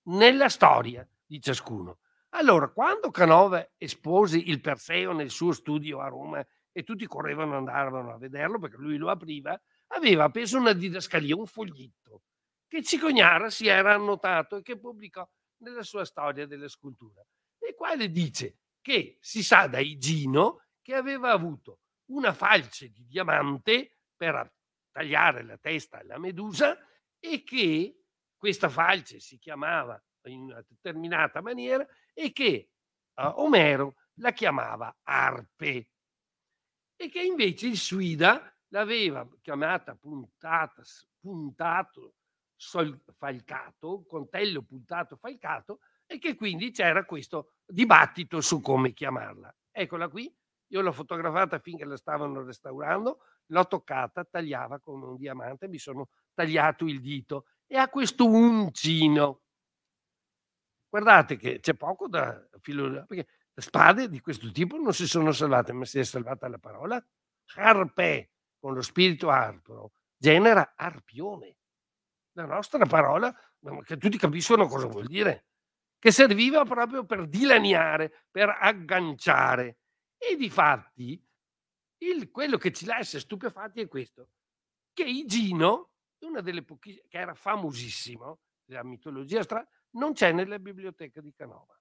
nella storia di ciascuno. Allora, quando Canova espose il Perseo nel suo studio a Roma e tutti correvano e andavano a vederlo perché lui lo apriva, aveva preso una didascalia, un foglietto, che Cicognara si era annotato e che pubblicò nella sua storia della scultura, nel quale dice che si sa da Igino che aveva avuto una falce di diamante per tagliare la testa alla medusa e che questa falce si chiamava in una determinata maniera e che uh, Omero la chiamava arpe e che invece il Suida l'aveva chiamata puntata, puntato sol, falcato, coltello puntato falcato, e che quindi c'era questo dibattito su come chiamarla. Eccola qui, io l'ho fotografata finché la stavano restaurando, l'ho toccata, tagliava come un diamante, mi sono tagliato il dito e ha questo uncino. Guardate che c'è poco da filologia, perché spade di questo tipo non si sono salvate, ma si è salvata la parola harpe, con lo spirito arboro, genera arpione. La nostra parola, che tutti capiscono cosa vuol dire, che serviva proprio per dilaniare, per agganciare. E di fatti, quello che ci lascia stupefatti è questo, che Igino, una delle pochissime, che era famosissimo, della mitologia strana, non c'è nella biblioteca di Canova.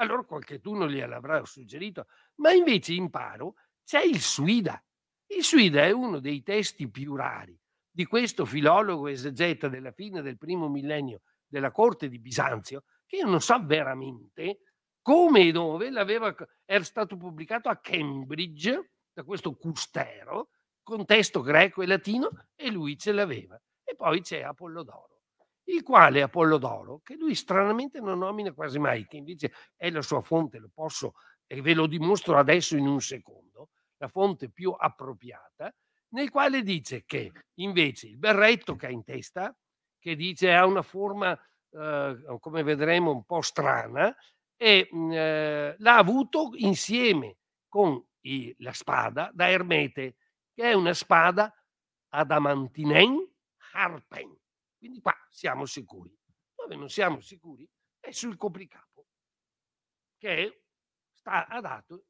Allora qualcuno gliel'avrà suggerito, ma invece in paro c'è il Suida, il Suida è uno dei testi più rari di questo filologo esegeta della fine del primo millennio della corte di Bisanzio, che io non so veramente come e dove l'aveva, era stato pubblicato a Cambridge da questo Custero, con testo greco e latino, e lui ce l'aveva. E poi c'è Apollodoro, il quale Apollodoro, che lui stranamente non nomina quasi mai, che invece è la sua fonte, lo posso e ve lo dimostro adesso in un secondo, la fonte più appropriata, nel quale dice che invece il berretto che ha in testa, che dice ha una forma, eh, come vedremo, un po' strana, e mhmm, eh, l'ha avuto insieme con i, la spada da Ermete, che è una spada adamantinen harpen. Quindi qua siamo sicuri. Dove non siamo sicuri è sul copricapo, che sta, ha dato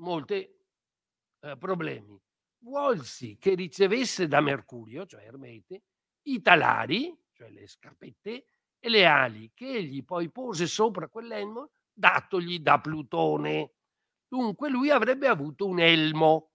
molte eh, problemi. Volsi che ricevesse da Mercurio, cioè Ermete, i talari, cioè le scarpette, e le ali che egli poi pose sopra quell'elmo datogli da Plutone. Dunque lui avrebbe avuto un elmo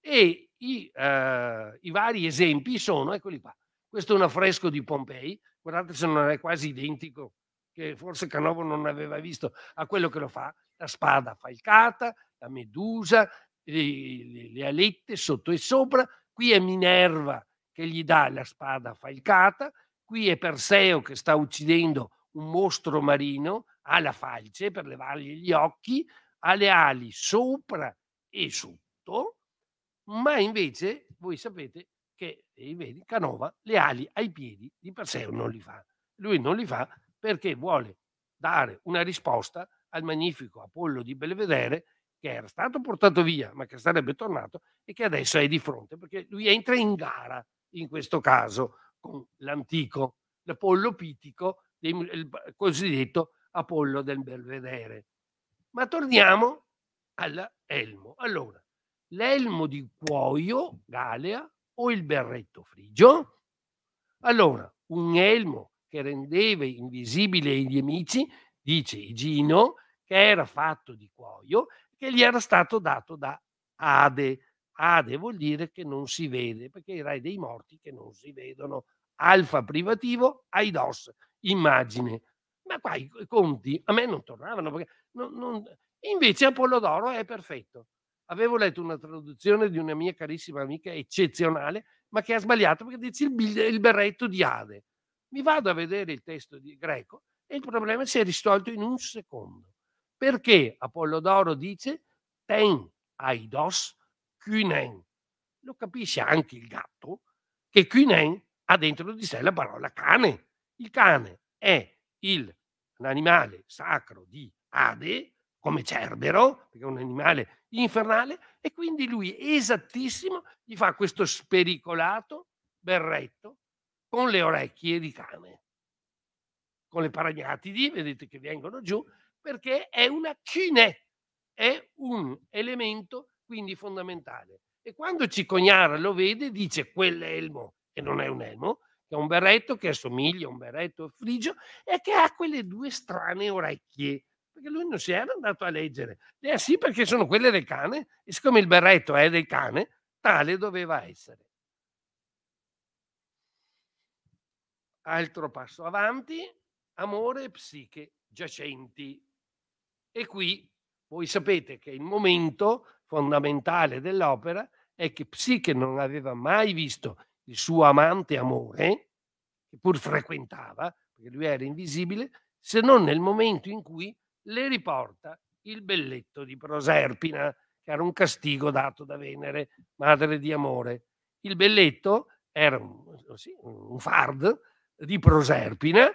e i, eh, i vari esempi sono, eccoli qua, questo è un affresco di Pompei, guardate se non è quasi identico, che forse Canovo non aveva visto, a quello che lo fa, la spada falcata, la medusa, le, le alette sotto e sopra, qui è Minerva che gli dà la spada falcata, qui è Perseo che sta uccidendo un mostro marino, ha la falce per levargli gli occhi, ha le ali sopra e sotto, ma invece voi sapete che eh, vedi, Canova le ali ai piedi di Perseo non li fa. Lui non li fa perché vuole dare una risposta al magnifico Apollo di Belvedere che era stato portato via, ma che sarebbe tornato e che adesso è di fronte, perché lui entra in gara in questo caso con l'antico, l'Apollo Pitico, il cosiddetto Apollo del Belvedere. Ma torniamo all'elmo. Allora, l'elmo di cuoio, Galea, o il berretto frigio? Allora, un elmo che rendeva invisibile i nemici, dice Igino, che era fatto di cuoio che gli era stato dato da Ade. Ade vuol dire che non si vede, perché i re dei morti che non si vedono. Alfa privativo, Aidos, immagine. Ma qua i conti a me non tornavano. Perché non, non... Invece Apollodoro è perfetto. Avevo letto una traduzione di una mia carissima amica eccezionale, ma che ha sbagliato perché dice il, il berretto di Ade. Mi vado a vedere il testo di greco e il problema si è risolto in un secondo. Perché Apollodoro dice ten aidos kynen. Lo capisce anche il gatto che kynen ha dentro di sé la parola cane. Il cane è il, un animale sacro di Ade, come Cerbero, perché è un animale infernale, e quindi lui esattissimo gli fa questo spericolato berretto con le orecchie di cane, con le paragnatidi, vedete che vengono giù, perché è una cine, è un elemento quindi fondamentale. E quando Cicognara lo vede dice quell'elmo, che non è un elmo, che è un berretto che assomiglia a un berretto frigio e che ha quelle due strane orecchie perché lui non si era andato a leggere. Le ha sì, perché sono quelle del cane, e siccome il berretto è del cane, tale doveva essere. Altro passo avanti, amore e psiche giacenti. E qui voi sapete che il momento fondamentale dell'opera è che Psiche non aveva mai visto il suo amante amore, che pur frequentava, perché lui era invisibile, se non nel momento in cui le riporta il belletto di Proserpina, che era un castigo dato da Venere, madre di amore. Il belletto era un, un fard di Proserpina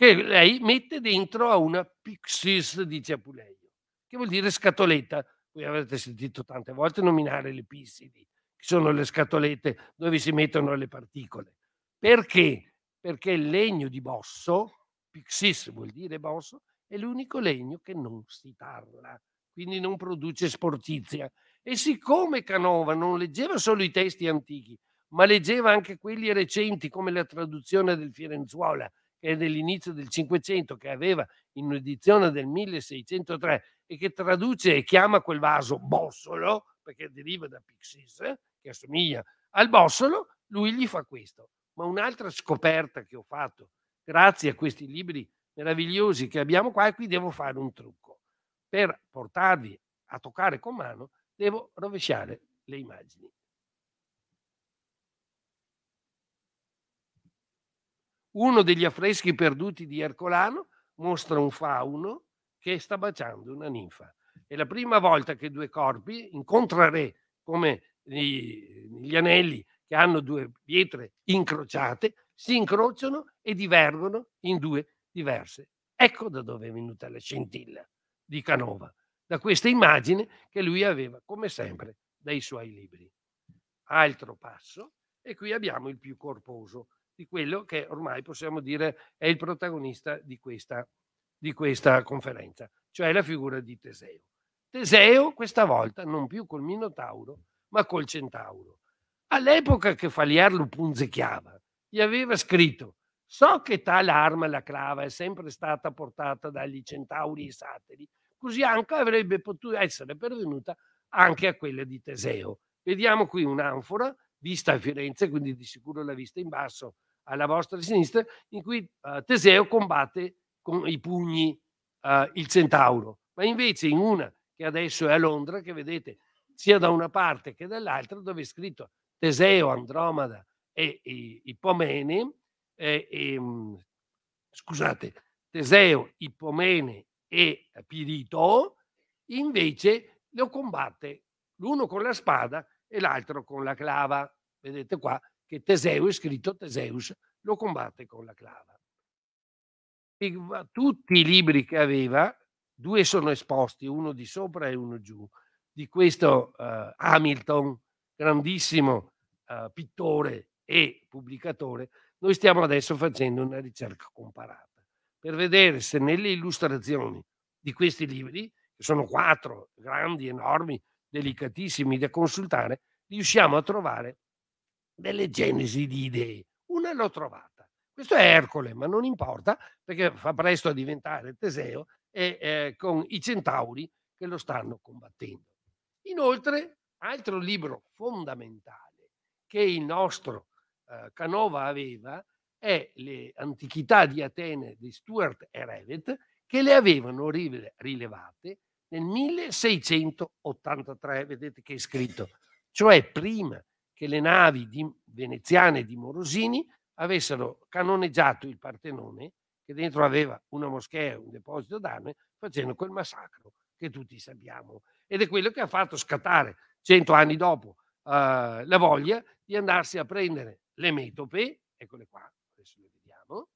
che lei mette dentro a una pixis di Ciapuleio, che vuol dire scatoletta. Voi avete sentito tante volte nominare le pissidi, che sono le scatolette dove si mettono le particole. Perché? Perché il legno di bosso, pixis vuol dire bosso, è l'unico legno che non si tarla, quindi non produce sportizia. E siccome Canova non leggeva solo i testi antichi, ma leggeva anche quelli recenti come la traduzione del Firenzuola che è dell'inizio del Cinquecento, che aveva in un'edizione del 1603 e che traduce e chiama quel vaso bossolo, perché deriva da Pixis, che assomiglia al bossolo, lui gli fa questo. Ma un'altra scoperta che ho fatto, grazie a questi libri meravigliosi che abbiamo qua, e qui devo fare un trucco. Per portarvi a toccare con mano, devo rovesciare le immagini. Uno degli affreschi perduti di Ercolano mostra un fauno che sta baciando una ninfa. È la prima volta che due corpi incontrano re, come gli anelli che hanno due pietre incrociate, si incrociano e divergono in due diverse. Ecco da dove è venuta la scintilla di Canova, da questa immagine che lui aveva, come sempre, dai suoi libri. Altro passo, e qui abbiamo il più corposo, di quello che ormai possiamo dire è il protagonista di questa, di questa conferenza, cioè la figura di Teseo. Teseo questa volta non più col Minotauro, ma col Centauro. All'epoca che Faliar lo punzecchiava, gli aveva scritto So che tale arma la clava è sempre stata portata dagli centauri e sateri, così anche avrebbe potuto essere pervenuta anche a quella di Teseo. Vediamo qui un'anfora vista a Firenze, quindi di sicuro la vista in basso alla vostra sinistra, in cui uh, Teseo combatte con i pugni uh, il centauro, ma invece in una che adesso è a Londra, che vedete sia da una parte che dall'altra, dove è scritto Teseo, Andromeda e, eh, e Ippomene, mm, e, e, scusate, Teseo, Ippomene e Pirito, invece lo combatte l'uno con la spada e l'altro con la clava. Vedete qua che Teseo, scritto Teseus, lo combatte con la clava. E tutti i libri che aveva, due sono esposti, uno di sopra e uno giù, di questo uh, Hamilton, grandissimo uh, pittore e pubblicatore, noi stiamo adesso facendo una ricerca comparata per vedere se nelle illustrazioni di questi libri, che sono quattro grandi, enormi, delicatissimi da consultare, riusciamo a trovare delle genesi di idee. Una l'ho trovata. Questo è Ercole, ma non importa perché fa presto a diventare Teseo e eh, con i centauri che lo stanno combattendo. Inoltre, altro libro fondamentale che il nostro eh, Canova aveva è Le antichità di Atene di Stuart e Revet che le avevano rilevate nel 1683, vedete che è scritto, cioè prima che le navi di, veneziane di Morosini avessero canoneggiato il Partenone, che dentro aveva una moschea, un deposito d'arme, facendo quel massacro che tutti sappiamo. Ed è quello che ha fatto scattare, cento anni dopo, eh, la voglia di andarsi a prendere le metope, eccole qua, adesso le vediamo,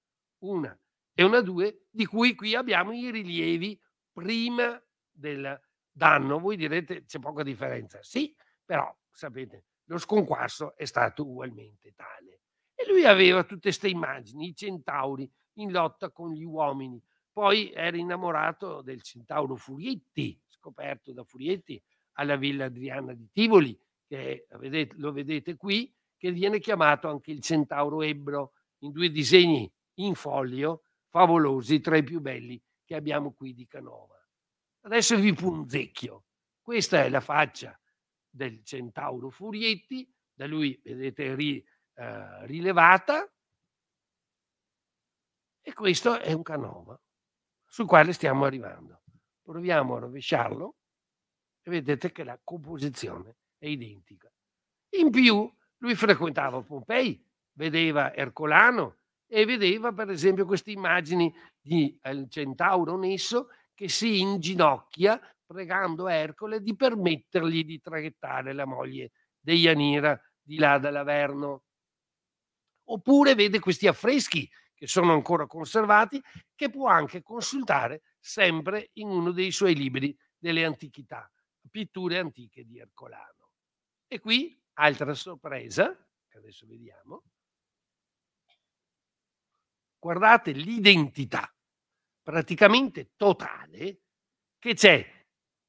una e una due, di cui qui abbiamo i rilievi prima del danno. Voi direte c'è poca differenza. Sì, però sapete, lo sconquasso è stato ugualmente tale. E lui aveva tutte queste immagini, i centauri in lotta con gli uomini. Poi era innamorato del centauro Furietti, scoperto da Furietti alla Villa Adriana di Tivoli, che vedete, lo vedete qui, che viene chiamato anche il centauro Ebro, in due disegni in folio, favolosi, tra i più belli che abbiamo qui di Canova. Adesso vi punzecchio. Questa è la faccia del Centauro Furietti, da lui vedete ri, eh, rilevata, e questo è un canova sul quale stiamo arrivando. Proviamo a rovesciarlo e vedete che la composizione è identica. In più, lui frequentava Pompei, vedeva Ercolano e vedeva per esempio queste immagini di eh, il centauro nesso che si inginocchia pregando Ercole di permettergli di traghettare la moglie deianira di là dall'Averno. Oppure vede questi affreschi che sono ancora conservati, che può anche consultare sempre in uno dei suoi libri delle antichità, pitture antiche di Ercolano. E qui altra sorpresa, che adesso vediamo. Guardate l'identità praticamente totale che c'è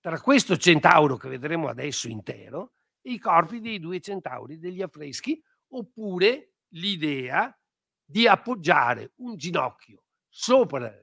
tra questo centauro che vedremo adesso intero, e i corpi dei due centauri degli affreschi, oppure l'idea di appoggiare un ginocchio sopra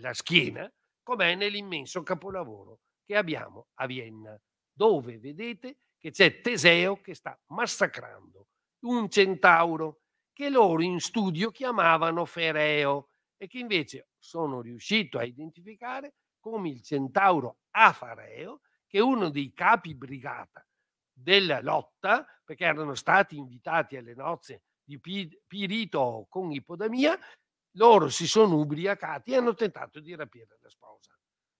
la schiena, com'è nell'immenso capolavoro che abbiamo a Vienna, dove vedete che c'è Teseo che sta massacrando un centauro che loro in studio chiamavano Fereo e che invece sono riuscito a identificare come il centauro a Fareo, che uno dei capi brigata della lotta, perché erano stati invitati alle nozze di Pirito con ipodamia, loro si sono ubriacati e hanno tentato di rapire la sposa.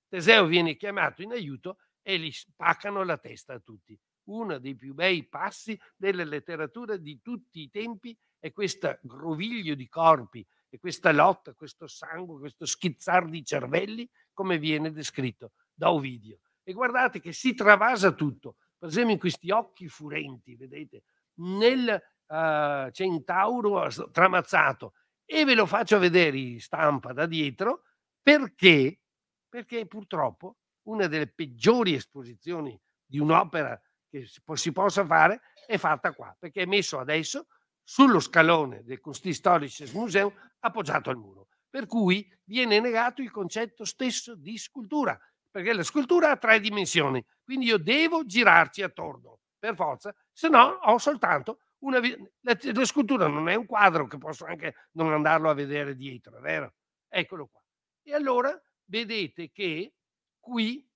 Teseo viene chiamato in aiuto e gli spaccano la testa a tutti. Uno dei più bei passi della letteratura di tutti i tempi è questo groviglio di corpi e questa lotta, questo sangue, questo schizzar di cervelli, come viene descritto da Ovidio. E guardate che si travasa tutto, per esempio in questi occhi furenti, vedete, nel uh, centauro tramazzato. E ve lo faccio vedere in stampa da dietro perché, perché purtroppo una delle peggiori esposizioni di un'opera che si possa fare è fatta qua, perché è messo adesso sullo scalone del Kunsthistorisches Museum appoggiato al muro. Per cui viene negato il concetto stesso di scultura, perché la scultura ha tre dimensioni, quindi io devo girarci attorno, per forza, se no ho soltanto una... La, la scultura non è un quadro che posso anche non andarlo a vedere dietro, è vero? Eccolo qua. E allora vedete che qui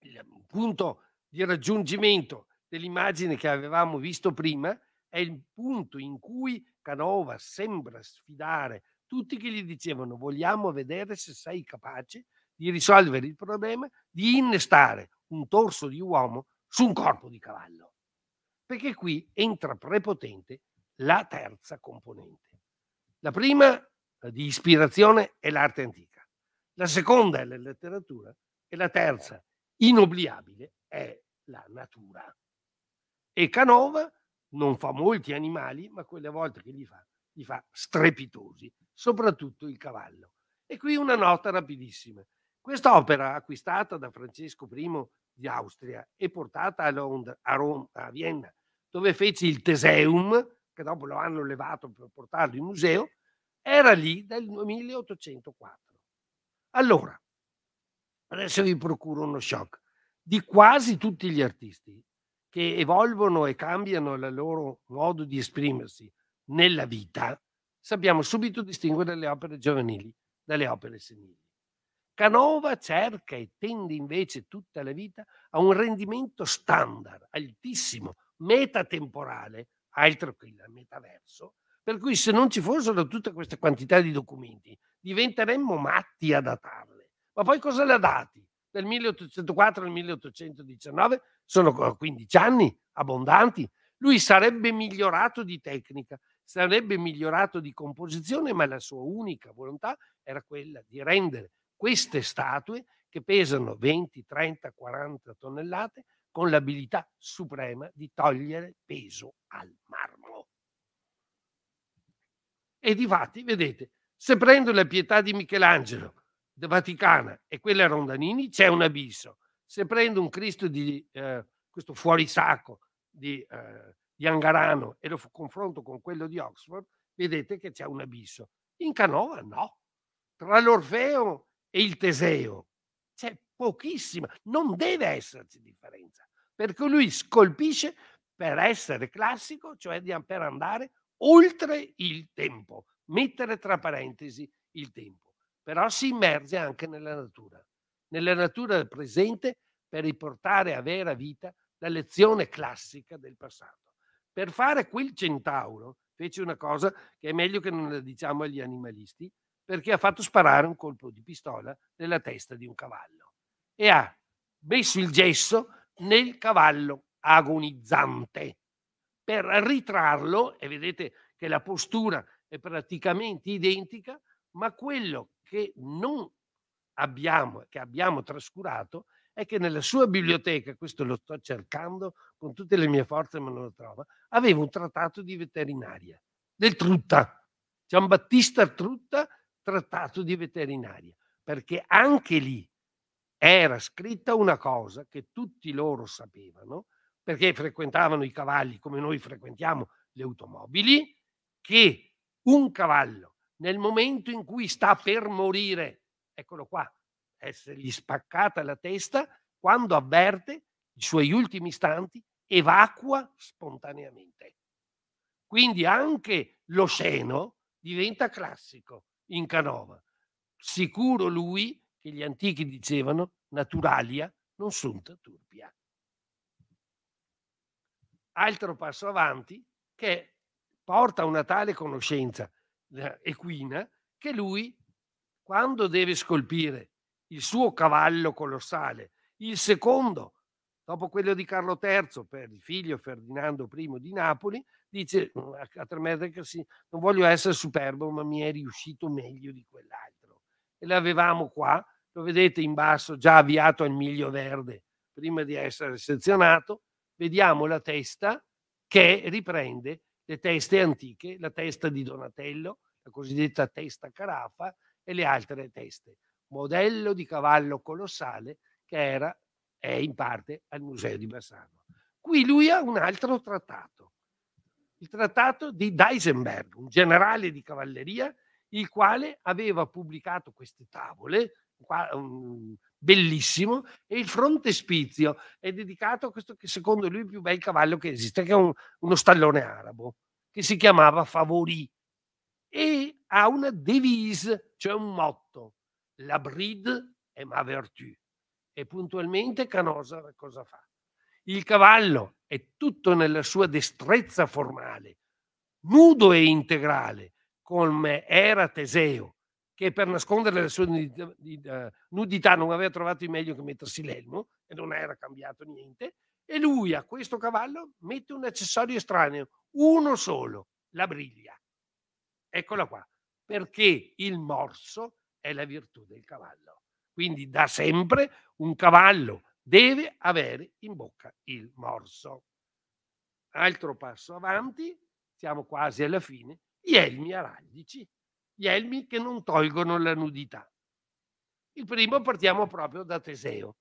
il punto di raggiungimento dell'immagine che avevamo visto prima è il punto in cui Canova sembra sfidare tutti che gli dicevano vogliamo vedere se sei capace di risolvere il problema di innestare un torso di uomo su un corpo di cavallo. Perché qui entra prepotente la terza componente. La prima eh, di ispirazione è l'arte antica, la seconda è la letteratura e la terza, inobliabile, è la natura. E Canova non fa molti animali, ma quelle volte che li fa, li fa strepitosi, soprattutto il cavallo. E qui una nota rapidissima. Quest'opera, acquistata da Francesco I di Austria e portata a Londra, a, Roma, a Vienna, dove fece il Teseum, che dopo lo hanno levato per portarlo in museo, era lì dal 1804. Allora, adesso vi procuro uno shock. Di quasi tutti gli artisti che evolvono e cambiano il loro modo di esprimersi nella vita, sappiamo subito distinguere le opere giovanili dalle opere senili. Canova cerca e tende invece tutta la vita a un rendimento standard, altissimo, metatemporale, altro che il metaverso, per cui se non ci fossero tutta questa quantità di documenti diventeremmo matti a datarle. Ma poi cosa le ha dati? Dal 1804 al 1819 sono 15 anni abbondanti. Lui sarebbe migliorato di tecnica, sarebbe migliorato di composizione, ma la sua unica volontà era quella di rendere queste statue che pesano 20, 30, 40 tonnellate con l'abilità suprema di togliere peso al marmo. E di fatti, vedete, se prendo la pietà di Michelangelo, Vaticana e quella Rondanini, c'è un abisso. Se prendo un Cristo di eh, questo fuorisacco di, eh, di Angarano e lo confronto con quello di Oxford, vedete che c'è un abisso. In Canova no. Tra l'Orfeo e il Teseo. C'è pochissima, non deve esserci differenza, perché lui scolpisce per essere classico, cioè per andare oltre il tempo, mettere tra parentesi il tempo, però si immerge anche nella natura, nella natura del presente per riportare a vera vita la lezione classica del passato. Per fare quel centauro fece una cosa che è meglio che non la diciamo agli animalisti, perché ha fatto sparare un colpo di pistola nella testa di un cavallo e ha messo il gesso nel cavallo agonizzante per ritrarlo e vedete che la postura è praticamente identica, ma quello che non abbiamo, che abbiamo trascurato, è che nella sua biblioteca, questo lo sto cercando con tutte le mie forze ma non lo trovo, aveva un trattato di veterinaria del Trutta. Giambattista Trutta trattato di veterinaria, perché anche lì era scritta una cosa che tutti loro sapevano, perché frequentavano i cavalli come noi frequentiamo le automobili, che un cavallo nel momento in cui sta per morire, eccolo qua, essergli spaccata la testa, quando avverte i suoi ultimi istanti, evacua spontaneamente. Quindi anche lo l'osceno diventa classico in Canova. Sicuro lui che gli antichi dicevano naturalia non sunt turbia. Altro passo avanti che porta una tale conoscenza equina che lui, quando deve scolpire il suo cavallo colossale, il secondo Dopo quello di Carlo III per il figlio Ferdinando I di Napoli, dice mm, a Tremerdeca non voglio essere superbo, ma mi è riuscito meglio di quell'altro. E l'avevamo qua, lo vedete in basso, già avviato al miglio verde, prima di essere sezionato, vediamo la testa che riprende le teste antiche, la testa di Donatello, la cosiddetta testa carafa e le altre teste, modello di cavallo colossale che era è in parte al museo di Bassano. Qui lui ha un altro trattato, il trattato di Deisenberg, un generale di cavalleria, il quale aveva pubblicato queste tavole, mm, bellissimo, e il frontespizio è dedicato a questo che secondo lui è il più bel cavallo che esiste, che è un, uno stallone arabo, che si chiamava Favorì e ha una devise, cioè un motto, la bride è ma vertu, e puntualmente Canosa cosa fa? Il cavallo è tutto nella sua destrezza formale, nudo e integrale, come era Teseo, che per nascondere la sua nudità eh, non aveva trovato di meglio che mettersi l'elmo e non era cambiato niente. E lui a questo cavallo mette un accessorio estraneo, uno solo, la briglia. Eccola qua, perché il morso è la virtù del cavallo. Quindi da sempre un cavallo deve avere in bocca il morso. Altro passo avanti, siamo quasi alla fine, gli elmi araldici, gli elmi che non tolgono la nudità. Il primo partiamo proprio da Teseo.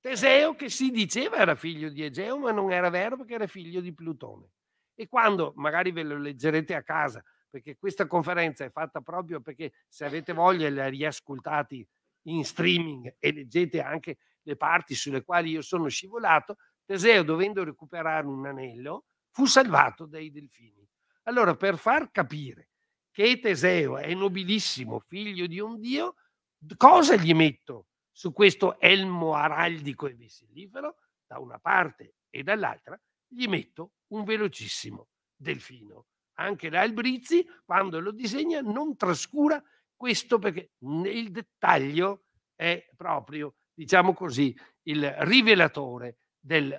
Teseo che si diceva era figlio di Egeo, ma non era vero perché era figlio di Plutone. E quando, magari ve lo leggerete a casa, perché questa conferenza è fatta proprio perché se avete voglia la riascoltate in streaming e leggete anche le parti sulle quali io sono scivolato, Teseo, dovendo recuperare un anello, fu salvato dai delfini. Allora, per far capire che Teseo è nobilissimo, figlio di un dio, cosa gli metto su questo elmo araldico e vessillifero? Da una parte e dall'altra gli metto un velocissimo delfino. Anche l'Albrizzi, quando lo disegna, non trascura questo perché il dettaglio è proprio, diciamo così, il rivelatore del,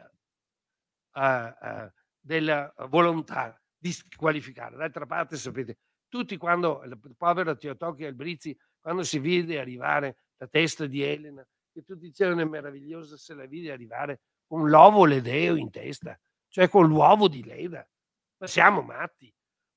uh, eh, uh, eh, della volontà di squalificare. D'altra parte, sapete, tutti quando il povero Teotocchi Albrizzi, quando si vide arrivare la testa di Elena, che tutti dicevano è meravigliosa se la vide arrivare con l'ovo ledeo in testa, cioè con l'uovo di Leda. Ma siamo matti.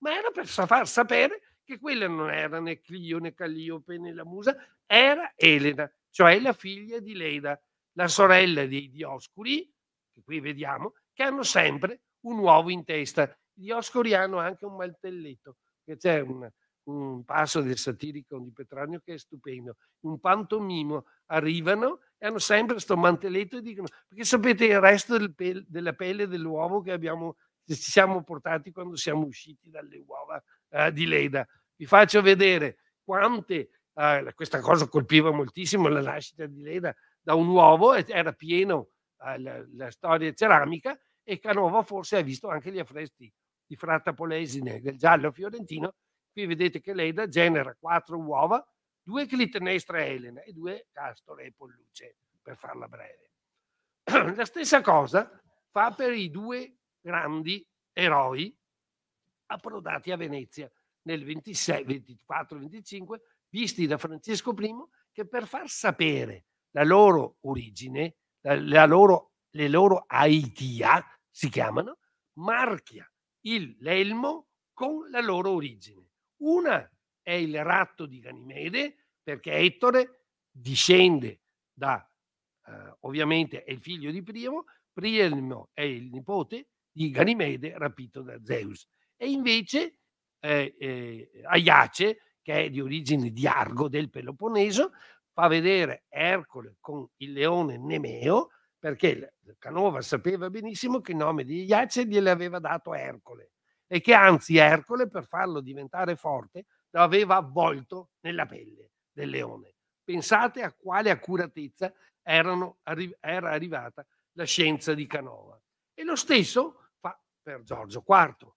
Ma era per far sapere che quella non era né Clio né Calliope né la musa, era Elena, cioè la figlia di Leda, la sorella dei Dioscuri, che qui vediamo, che hanno sempre un uovo in testa. I Dioscuri hanno anche un martelletto, che c'è un, un passo del satirico di Petranio che è stupendo, un pantomimo, arrivano e hanno sempre questo mantelletto e dicono, perché sapete il resto del pe- della pelle dell'uovo che abbiamo, ci siamo portati quando siamo usciti dalle uova eh, di Leda. Vi faccio vedere quante, eh, questa cosa colpiva moltissimo la nascita di Leda da un uovo, era pieno eh, la, la, storia ceramica e Canova forse ha visto anche gli affreschi di Fratta Polesine del giallo fiorentino. Qui vedete che Leda genera quattro uova, due clitenestra Elena e due castore e polluce, per farla breve. La stessa cosa fa per i due grandi eroi approdati a Venezia nel 24, 25, visti da Francesco I, che per far sapere la loro origine, la, la loro, le loro Aitia si chiamano, marchia il, l'elmo con la loro origine. Una è il ratto di Ganimede, perché Ettore discende da, eh, ovviamente è il figlio di Priamo, Priamo è il nipote di Ganimede rapito da Zeus e invece eh, eh, Aiace, che è di origine di Argo del Peloponneso, fa vedere Ercole con il leone Nemeo, perché Canova sapeva benissimo che il nome di Iace gliel'aveva dato Ercole e che anzi Ercole per farlo diventare forte lo aveva avvolto nella pelle del leone. Pensate a quale accuratezza erano, era arrivata la scienza di Canova. E lo stesso fa per Giorgio IV,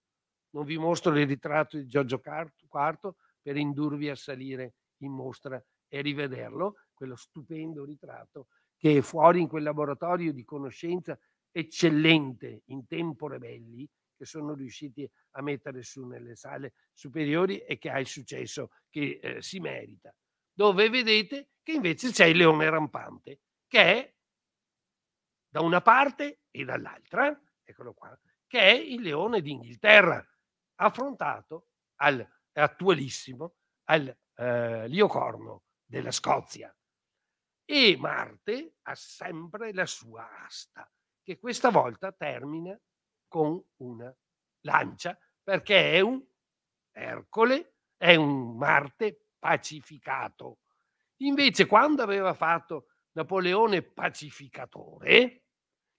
non vi mostro il ritratto di Giorgio IV per indurvi a salire in mostra e rivederlo, quello stupendo ritratto che è fuori in quel laboratorio di conoscenza eccellente in tempo rebelli che sono riusciti a mettere su nelle sale superiori e che ha il successo che eh, si merita. Dove vedete che invece c'è il leone rampante, che è da una parte e dall'altra, eccolo qua, che è il leone d'Inghilterra, affrontato al attualissimo all'iocorno eh, della Scozia. E Marte ha sempre la sua asta, che questa volta termina con una lancia, perché è un Ercole, è un Marte pacificato. Invece, quando aveva fatto Napoleone pacificatore,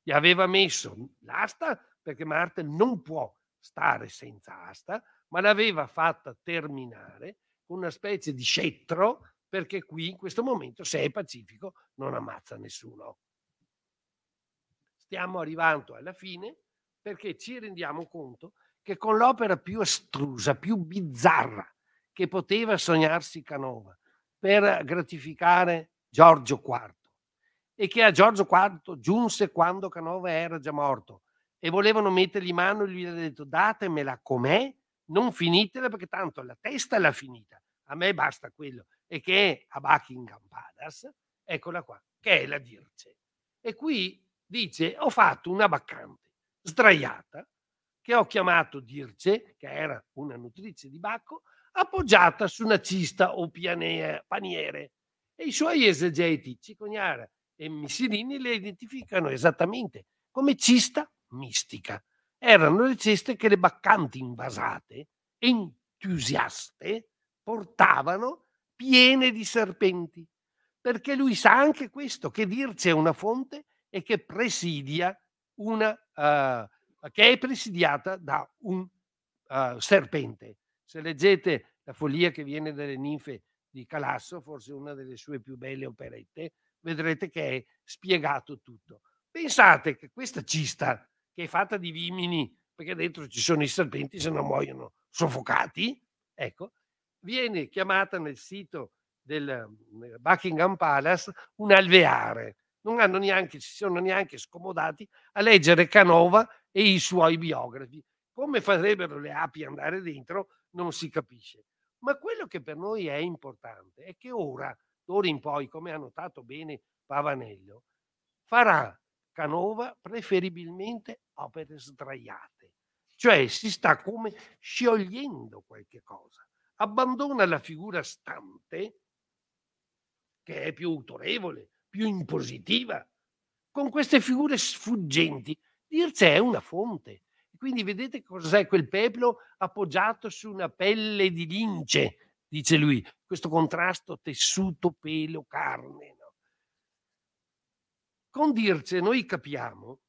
gli aveva messo l'asta perché Marte non può stare senza asta, ma l'aveva fatta terminare con una specie di scettro perché qui in questo momento se è pacifico non ammazza nessuno. Stiamo arrivando alla fine perché ci rendiamo conto che con l'opera più astrusa, più bizzarra che poteva sognarsi Canova per gratificare Giorgio IV e che a Giorgio IV giunse quando Canova era già morto, e volevano mettergli in mano e lui ha detto datemela com'è, non finitela perché tanto la testa l'ha finita, a me basta quello. E che è a Buckingham Palace, eccola qua, che è la Dirce. E qui dice ho fatto una baccante sdraiata che ho chiamato Dirce, che era una nutrice di Bacco, appoggiata su una cista o pianea, paniere. E i suoi esegeti, Cicognara e Missilini, le identificano esattamente come cista mistica. Erano le ceste che le baccanti invasate, entusiaste, portavano piene di serpenti, perché lui sa anche questo, che Dirce è una fonte e che presidia una, uh, che è presidiata da un uh, serpente. Se leggete La follia che viene dalle ninfe di Calasso, forse una delle sue più belle operette, vedrete che è spiegato tutto. Pensate che questa cista che è fatta di vimini, perché dentro ci sono i serpenti, se no muoiono soffocati, ecco, viene chiamata nel sito del mm, eh, Buckingham Palace un alveare. Non hanno neanche, si sono neanche scomodati a leggere Canova e i suoi biografi. Come farebbero le api andare dentro non si capisce. Ma quello che per noi è importante è che ora, d'ora in poi, come ha notato bene Pavanello, farà Canova preferibilmente opere sdraiate, cioè si sta come sciogliendo qualche cosa, abbandona la figura stante che è più autorevole, più impositiva. Con queste figure sfuggenti, Dirce è una fonte. Quindi vedete cos'è quel peplo appoggiato su una pelle di lince, dice lui, questo contrasto tessuto, pelo, carne. Con Dirce noi capiamo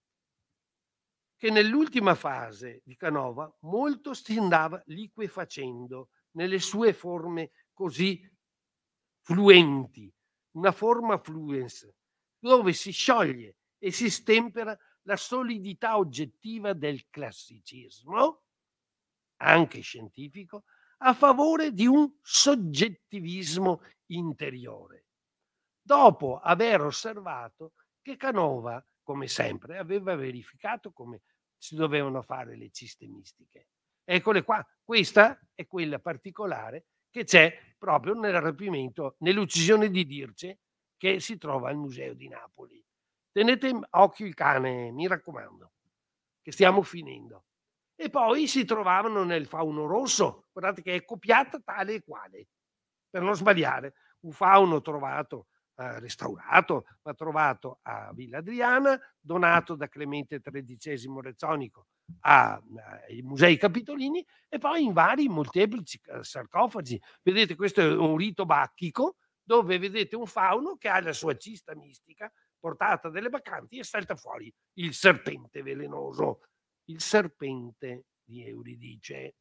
che nell'ultima fase di Canova molto si andava liquefacendo nelle sue forme così fluenti, una forma fluence, dove si scioglie e si stempera la solidità oggettiva del classicismo, anche scientifico, a favore di un soggettivismo interiore, dopo aver osservato che Canova, come sempre, aveva verificato come si dovevano fare le ciste mistiche. Eccole qua, questa è quella particolare che c'è proprio nel rapimento, nell'uccisione di Dirce che si trova al Museo di Napoli. Tenete occhio il cane, mi raccomando, che stiamo finendo. E poi si trovavano nel fauno rosso, guardate che è copiata tale e quale, per non sbagliare. Un fauno trovato eh, restaurato, ma trovato a Villa Adriana, donato da Clemente XIII Rezzonico ai eh, Musei Capitolini e poi in vari molteplici eh, sarcofagi. Vedete, questo è un rito bacchico dove vedete un fauno che ha la sua cista mistica portata delle bacanti e salta fuori il serpente velenoso, il serpente di Euridice.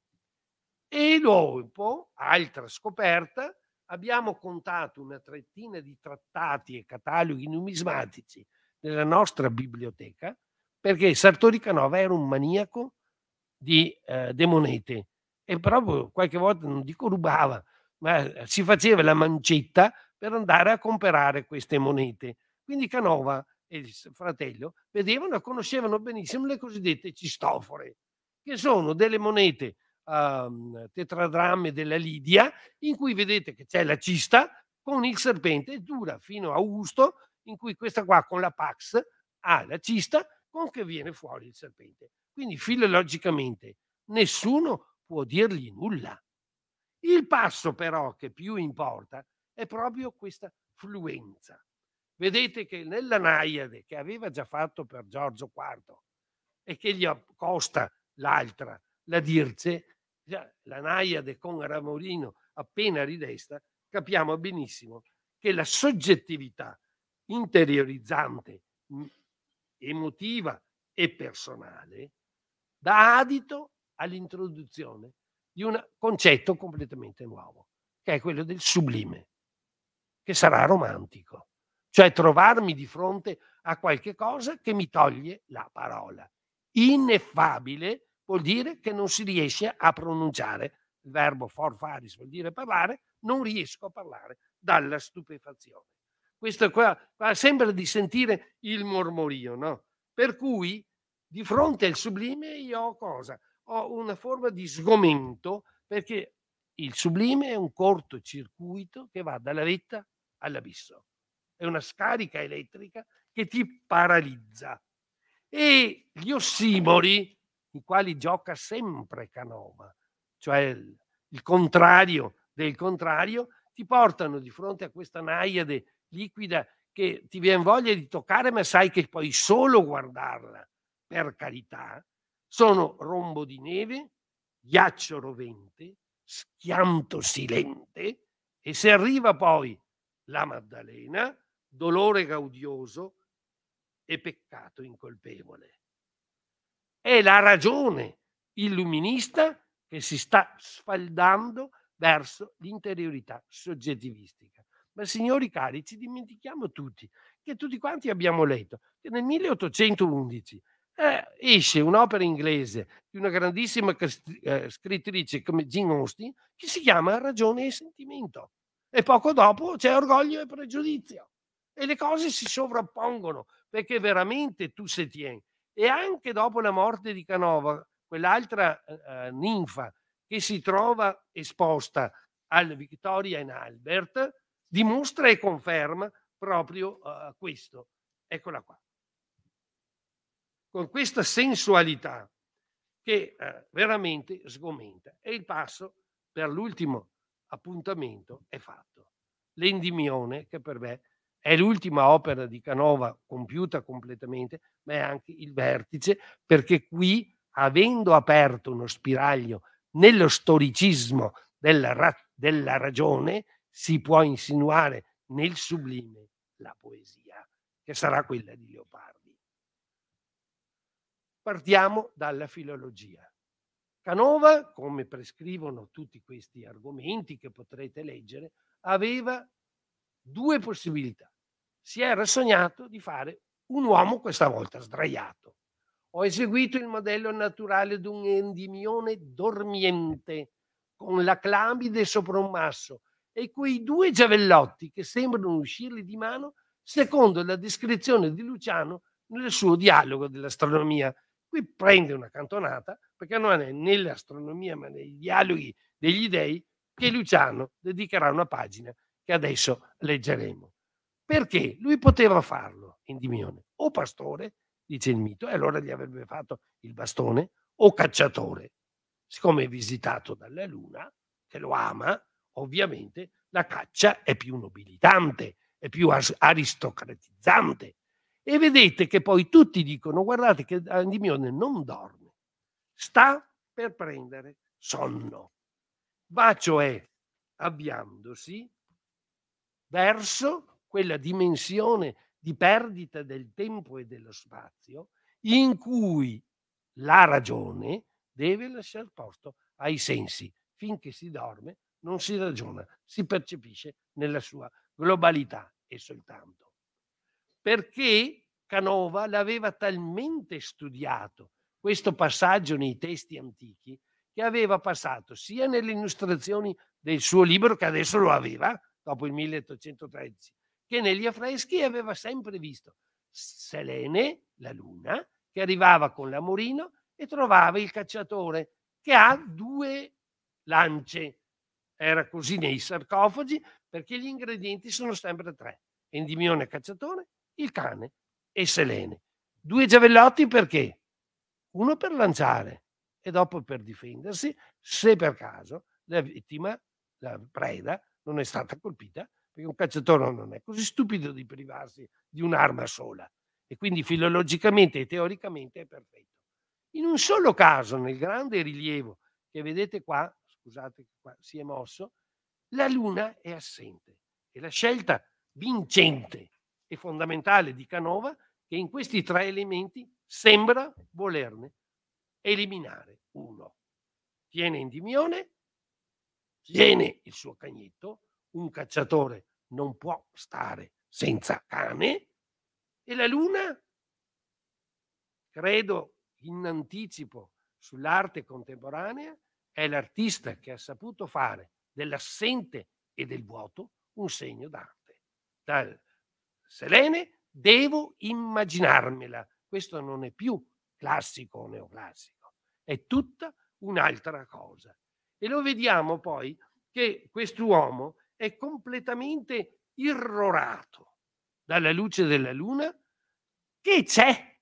E dopo, altra scoperta, abbiamo contato una trentina di trattati e cataloghi numismatici nella nostra biblioteca perché Sartori Canova era un maniaco di eh, demonete e proprio qualche volta, non dico rubava, ma eh, si faceva la mancetta per andare a comprare queste monete. Quindi Canova e il fratello vedevano e conoscevano benissimo le cosiddette cistofore, che sono delle monete um, ehm, tetradramme della Lidia, in cui vedete che c'è la cista con il serpente, dura fino a Augusto, in cui questa qua con la Pax ha la cista con che viene fuori il serpente. Quindi filologicamente nessuno può dirgli nulla. Il passo però che più importa è proprio questa fluenza. Vedete che nella Naiade, che aveva già fatto per Giorgio IV e che gli costa l'altra, la Dirce, già la Naiade con Ramorino appena ridesta, capiamo benissimo che la soggettività interiorizzante, emotiva e personale dà adito all'introduzione di un concetto completamente nuovo, che è quello del sublime, che sarà romantico, cioè trovarmi di fronte a qualche cosa che mi toglie la parola, ineffabile vuol dire che non si riesce a pronunciare. Il verbo forfaris vuol dire parlare, non riesco a parlare dalla stupefazione. Questo qua, qua sembra di sentire il mormorio, no? Per cui di fronte al sublime io ho cosa? Ho una forma di sgomento perché il sublime è un cortocircuito che va dalla vetta all'abisso. È una scarica elettrica che ti paralizza. E gli ossimori, i quali gioca sempre Canova, cioè il contrario del contrario, ti portano di fronte a questa naiade liquida che ti viene voglia di toccare, ma sai che puoi solo guardarla, per carità, sono rombo di neve, ghiaccio rovente, schianto silente, e se arriva poi la Maddalena, dolore gaudioso e peccato incolpevole. È la ragione illuminista che si sta sfaldando verso l'interiorità soggettivistica. Ma signori cari, ci dimentichiamo tutti che tutti quanti abbiamo letto che nel 1811 eh, esce un'opera inglese di una grandissima eh, scrittrice come Jean Austen che si chiama Ragione e sentimento e poco dopo c'è orgoglio e pregiudizio e le cose si sovrappongono perché veramente tu se tieni e anche dopo la morte di Canova, quell'altra eh, eh, ninfa che si trova esposta al Victoria in Albert, dimostra e conferma proprio eh, questo. Eccola qua. Con questa sensualità che eh, veramente sgomenta. E il passo per l'ultimo appuntamento è fatto. L'endimione che per me è è l'ultima opera di Canova compiuta completamente, ma è anche il vertice, perché qui, avendo aperto uno spiraglio nello storicismo della, ra- della ragione, si può insinuare nel sublime la poesia, che sarà quella di Leopardi. Partiamo dalla filologia. Canova, come prescrivono tutti questi argomenti che potrete leggere, aveva due possibilità si era sognato di fare un uomo questa volta sdraiato. Ho eseguito il modello naturale di un endimione dormiente con la clamide sopra un masso e quei due giavellotti che sembrano uscirgli di mano secondo la descrizione di Luciano nel suo dialogo dell'astronomia. Qui prende una cantonata perché non è nell'astronomia ma nei dialoghi degli dei che Luciano dedicherà una pagina che adesso leggeremo. Perché lui poteva farlo, Endimione, o pastore, dice il mito, e allora gli avrebbe fatto il bastone, o cacciatore. Siccome è visitato dalla luna, che lo ama, ovviamente la caccia è più nobilitante, è più aristocratizzante. E vedete che poi tutti dicono, guardate che Endimione eh, non dorme, sta per prendere sonno. Va cioè avviandosi verso quella dimensione di perdita del tempo e dello spazio in cui la ragione deve lasciare posto ai sensi. Finché si dorme non si ragiona, si percepisce nella sua globalità e soltanto. Perché Canova l'aveva talmente studiato questo passaggio nei testi antichi che aveva passato sia nelle illustrazioni del suo libro che adesso lo aveva dopo il 1813 che negli affreschi aveva sempre visto Selene, la luna, che arrivava con l'amorino e trovava il cacciatore che ha due lance. Era così nei sarcofagi perché gli ingredienti sono sempre tre. Endimione cacciatore, il cane e Selene. Due giavellotti perché? Uno per lanciare e dopo per difendersi se per caso la vittima, la preda, non è stata colpita perché un cacciatore non è così stupido di privarsi di un'arma sola e quindi filologicamente e teoricamente è perfetto. In un solo caso, nel grande rilievo che vedete qua, scusate che qua si è mosso, la luna è assente e la scelta vincente e fondamentale di Canova che in questi tre elementi sembra volerne eliminare uno. Tiene Endimione, tiene il suo cagnetto un cacciatore non può stare senza cane e la luna, credo in anticipo sull'arte contemporanea, è l'artista che ha saputo fare dell'assente e del vuoto un segno d'arte. Dal Selene devo immaginarmela. Questo non è più classico o neoclassico, è tutta un'altra cosa. E lo vediamo poi che quest'uomo è completamente irrorato dalla luce della luna, che c'è.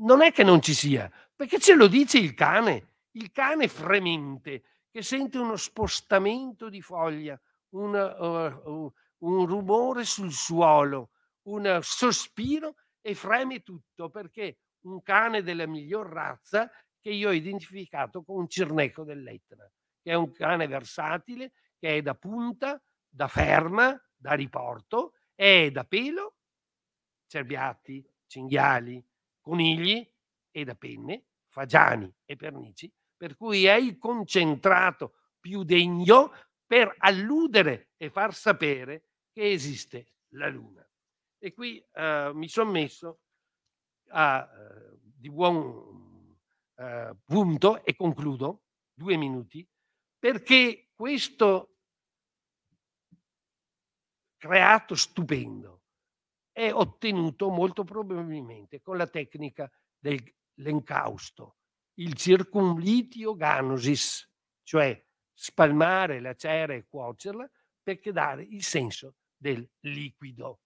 Non è che non ci sia, perché ce lo dice il cane, il cane fremente che sente uno spostamento di foglia, una, uh, eh, uh, un rumore sul suolo, un sospiro e freme tutto perché un cane della miglior razza che io ho identificato con un cirneco dell'Etna, che è un cane versatile, che è da punta, da Ferma, da Riporto e da Pelo, Cerbiatti, Cinghiali, Conigli e da Penne, Fagiani e Pernici, per cui è il concentrato più degno per alludere e far sapere che esiste la Luna. E qui eh, mi sono messo a, eh, di buon eh, punto e concludo, due minuti, perché questo creato stupendo è ottenuto molto probabilmente con la tecnica dell'encausto, il circumlitio ganosis, cioè spalmare la cera e cuocerla perché dare il senso del liquido.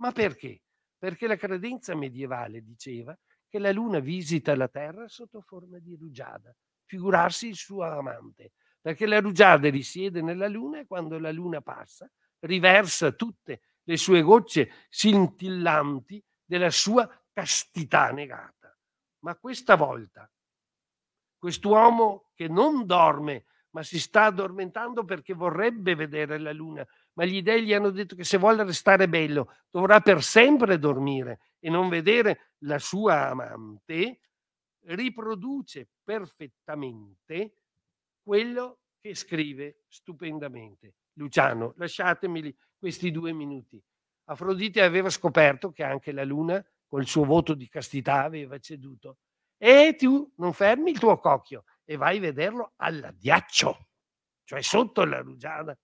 Ma perché? Perché la credenza medievale diceva che la luna visita la terra sotto forma di rugiada, figurarsi il suo amante, perché la rugiada risiede nella luna e quando la luna passa riversa tutte le sue gocce scintillanti della sua castità negata. Ma questa volta, quest'uomo che non dorme, ma si sta addormentando perché vorrebbe vedere la luna, ma gli dei gli hanno detto che se vuole restare bello dovrà per sempre dormire e non vedere la sua amante, riproduce perfettamente quello che scrive stupendamente. Luciano, lasciatemi questi due minuti. Afrodite aveva scoperto che anche la luna, col suo voto di castità, aveva ceduto. E tu non fermi il tuo cocchio e vai a vederlo all'addiaccio, cioè sotto la rugiada.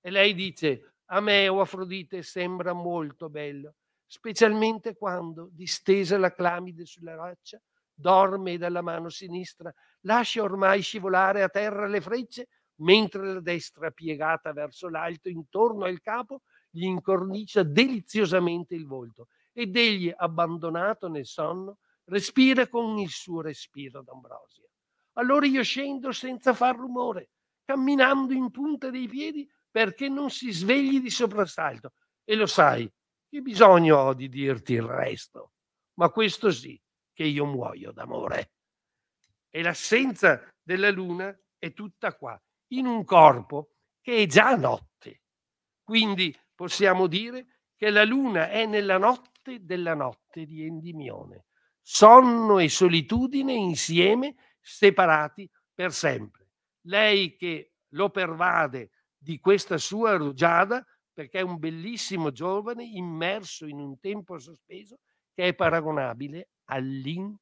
E lei dice, a me o Afrodite sembra molto bello, specialmente quando, distesa la clamide sulla roccia, dorme dalla mano sinistra, lascia ormai scivolare a terra le frecce mentre la destra piegata verso l'alto intorno al capo gli incornicia deliziosamente il volto ed egli, abbandonato nel sonno, respira con il suo respiro d'ambrosia. Allora io scendo senza far rumore, camminando in punta dei piedi perché non si svegli di soprassalto. E lo sai, che bisogno ho di dirti il resto, ma questo sì, che io muoio d'amore. E l'assenza della luna è tutta qua in un corpo che è già notte. Quindi possiamo dire che la luna è nella notte della notte di Endimione. Sonno e solitudine insieme, separati per sempre. Lei che lo pervade di questa sua rugiada perché è un bellissimo giovane immerso in un tempo sospeso che è paragonabile all'infinito.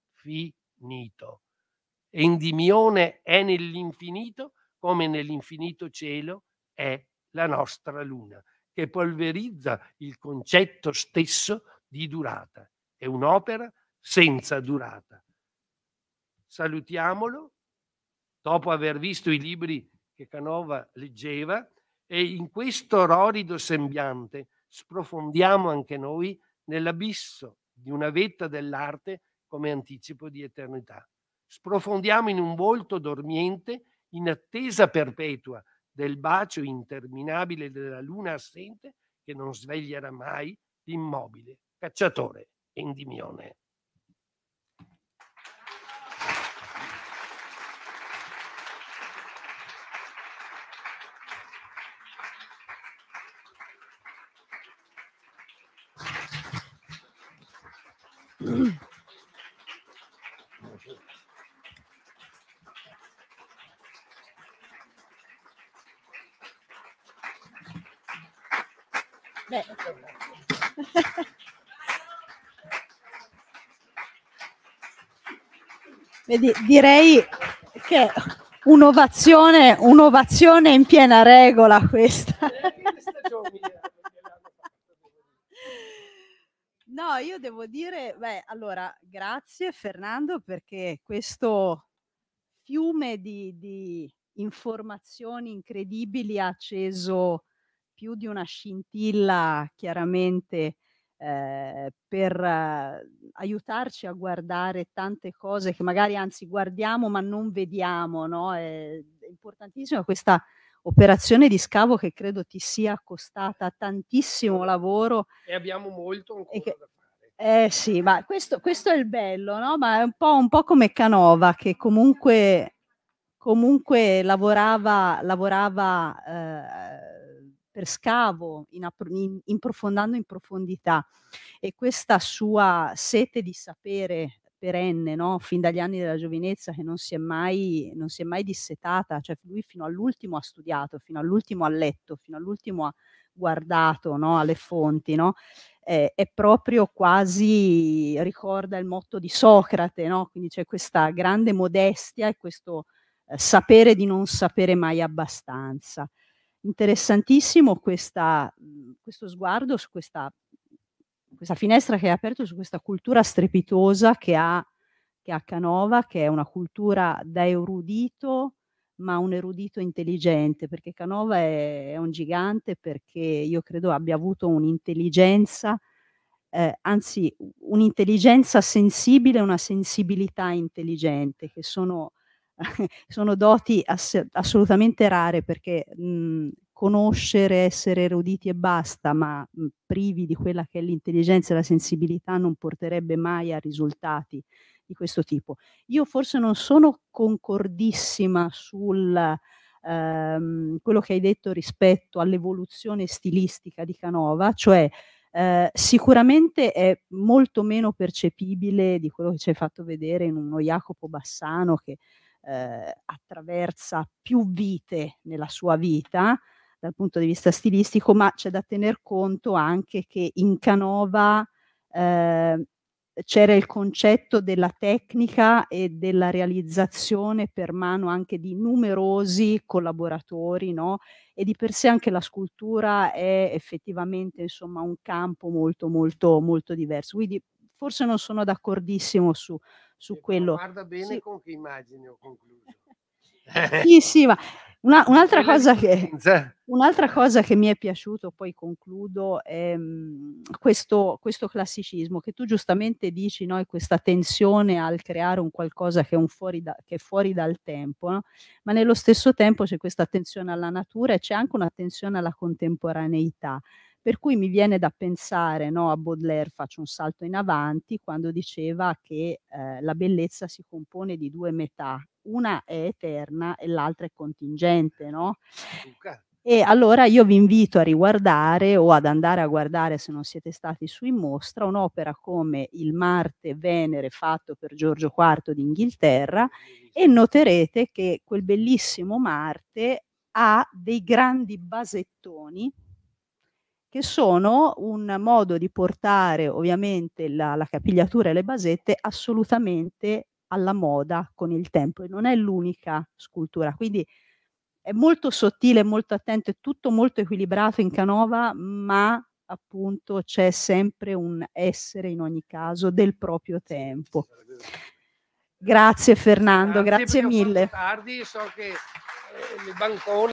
Endimione è nell'infinito come nell'infinito cielo, è la nostra luna, che polverizza il concetto stesso di durata. È un'opera senza durata. Salutiamolo, dopo aver visto i libri che Canova leggeva, e in questo rorido sembiante sprofondiamo anche noi nell'abisso di una vetta dell'arte come anticipo di eternità. Sprofondiamo in un volto dormiente in attesa perpetua del bacio interminabile della luna assente che non sveglierà mai l'immobile cacciatore Endimione. Vedi, direi che un'ovazione, un'ovazione in piena regola questa. No, io devo dire, beh, allora, grazie Fernando perché questo fiume di, di informazioni incredibili ha acceso più di una scintilla chiaramente Ehm, per eh, aiutarci a guardare tante cose che magari anzi guardiamo ma non vediamo. No? Ehm, è importantissima questa operazione di scavo che credo ti sia costata tantissimo lavoro. E abbiamo molto ancora che, da fare. Eh sì, ma questo, questo è il bello, no? Ma è un po', un po come Canova che comunque comunque lavorava, lavorava eh, per scavo, in, in, in profondando in profondità. E questa sua sete di sapere perenne, no? fin dagli anni della giovinezza, che non si è mai, non si è mai dissetata, cioè lui fino all'ultimo ha studiato, fino all'ultimo ha letto, fino all'ultimo ha guardato no? alle fonti, no? eh, è proprio quasi, ricorda il motto di Socrate, no? quindi c'è questa grande modestia e questo eh, sapere di non sapere mai abbastanza interessantissimo questa, questo sguardo su questa, questa, finestra che è aperto su questa cultura strepitosa che ha, che ha Canova, che è una cultura da erudito, ma un erudito intelligente, perché Canova è, è un gigante perché io credo abbia avuto un'intelligenza, eh, anzi un'intelligenza sensibile, una sensibilità intelligente, che sono sono doti ass- assolutamente rare perché mh, mhmm, conoscere, essere eruditi e basta, ma mh, mhmm, privi di quella che è l'intelligenza e la sensibilità non porterebbe mai a risultati di questo tipo. Io forse non sono concordissima sul ehm, quello che hai detto rispetto all'evoluzione stilistica di Canova, cioè eh, sicuramente è molto meno percepibile di quello che ci hai fatto vedere in uno Jacopo Bassano che eh, attraversa più vite nella sua vita dal punto di vista stilistico, ma c'è da tener conto anche che in Canova eh, c'era il concetto della tecnica e della realizzazione per mano anche di numerosi collaboratori, no? E di per sé anche la scultura è effettivamente insomma un campo molto molto molto diverso. Quindi forse non sono d'accordissimo su, su e quello. Guarda bene sì. con che immagini ho concluso. sì, sì, ma una, un'altra, cosa che, un'altra, cosa che, mi è piaciuto, poi concludo, è ehm, questo, questo classicismo che tu giustamente dici, no? questa tensione al creare un qualcosa che è, un fuori, da, che è fuori dal tempo, no? ma nello stesso tempo c'è questa attenzione alla natura e c'è anche un'attenzione alla contemporaneità. Per cui mi viene da pensare no, a Baudelaire, faccio un salto in avanti, quando diceva che eh, la bellezza si compone di due metà, una è eterna e l'altra è contingente. No? E allora io vi invito a riguardare o ad andare a guardare, se non siete stati su in mostra, un'opera come Il Marte Venere fatto per Giorgio IV d'Inghilterra e noterete che quel bellissimo Marte ha dei grandi basettoni che sono un modo di portare ovviamente la, la capigliatura e le basette assolutamente alla moda con il tempo e non è l'unica scultura. Quindi è molto sottile, molto attento, è tutto molto equilibrato in Canova, ma appunto c'è sempre un essere in ogni caso del proprio tempo. Grazie Fernando, grazie, grazie mille. Tardi, so che eh, il bancone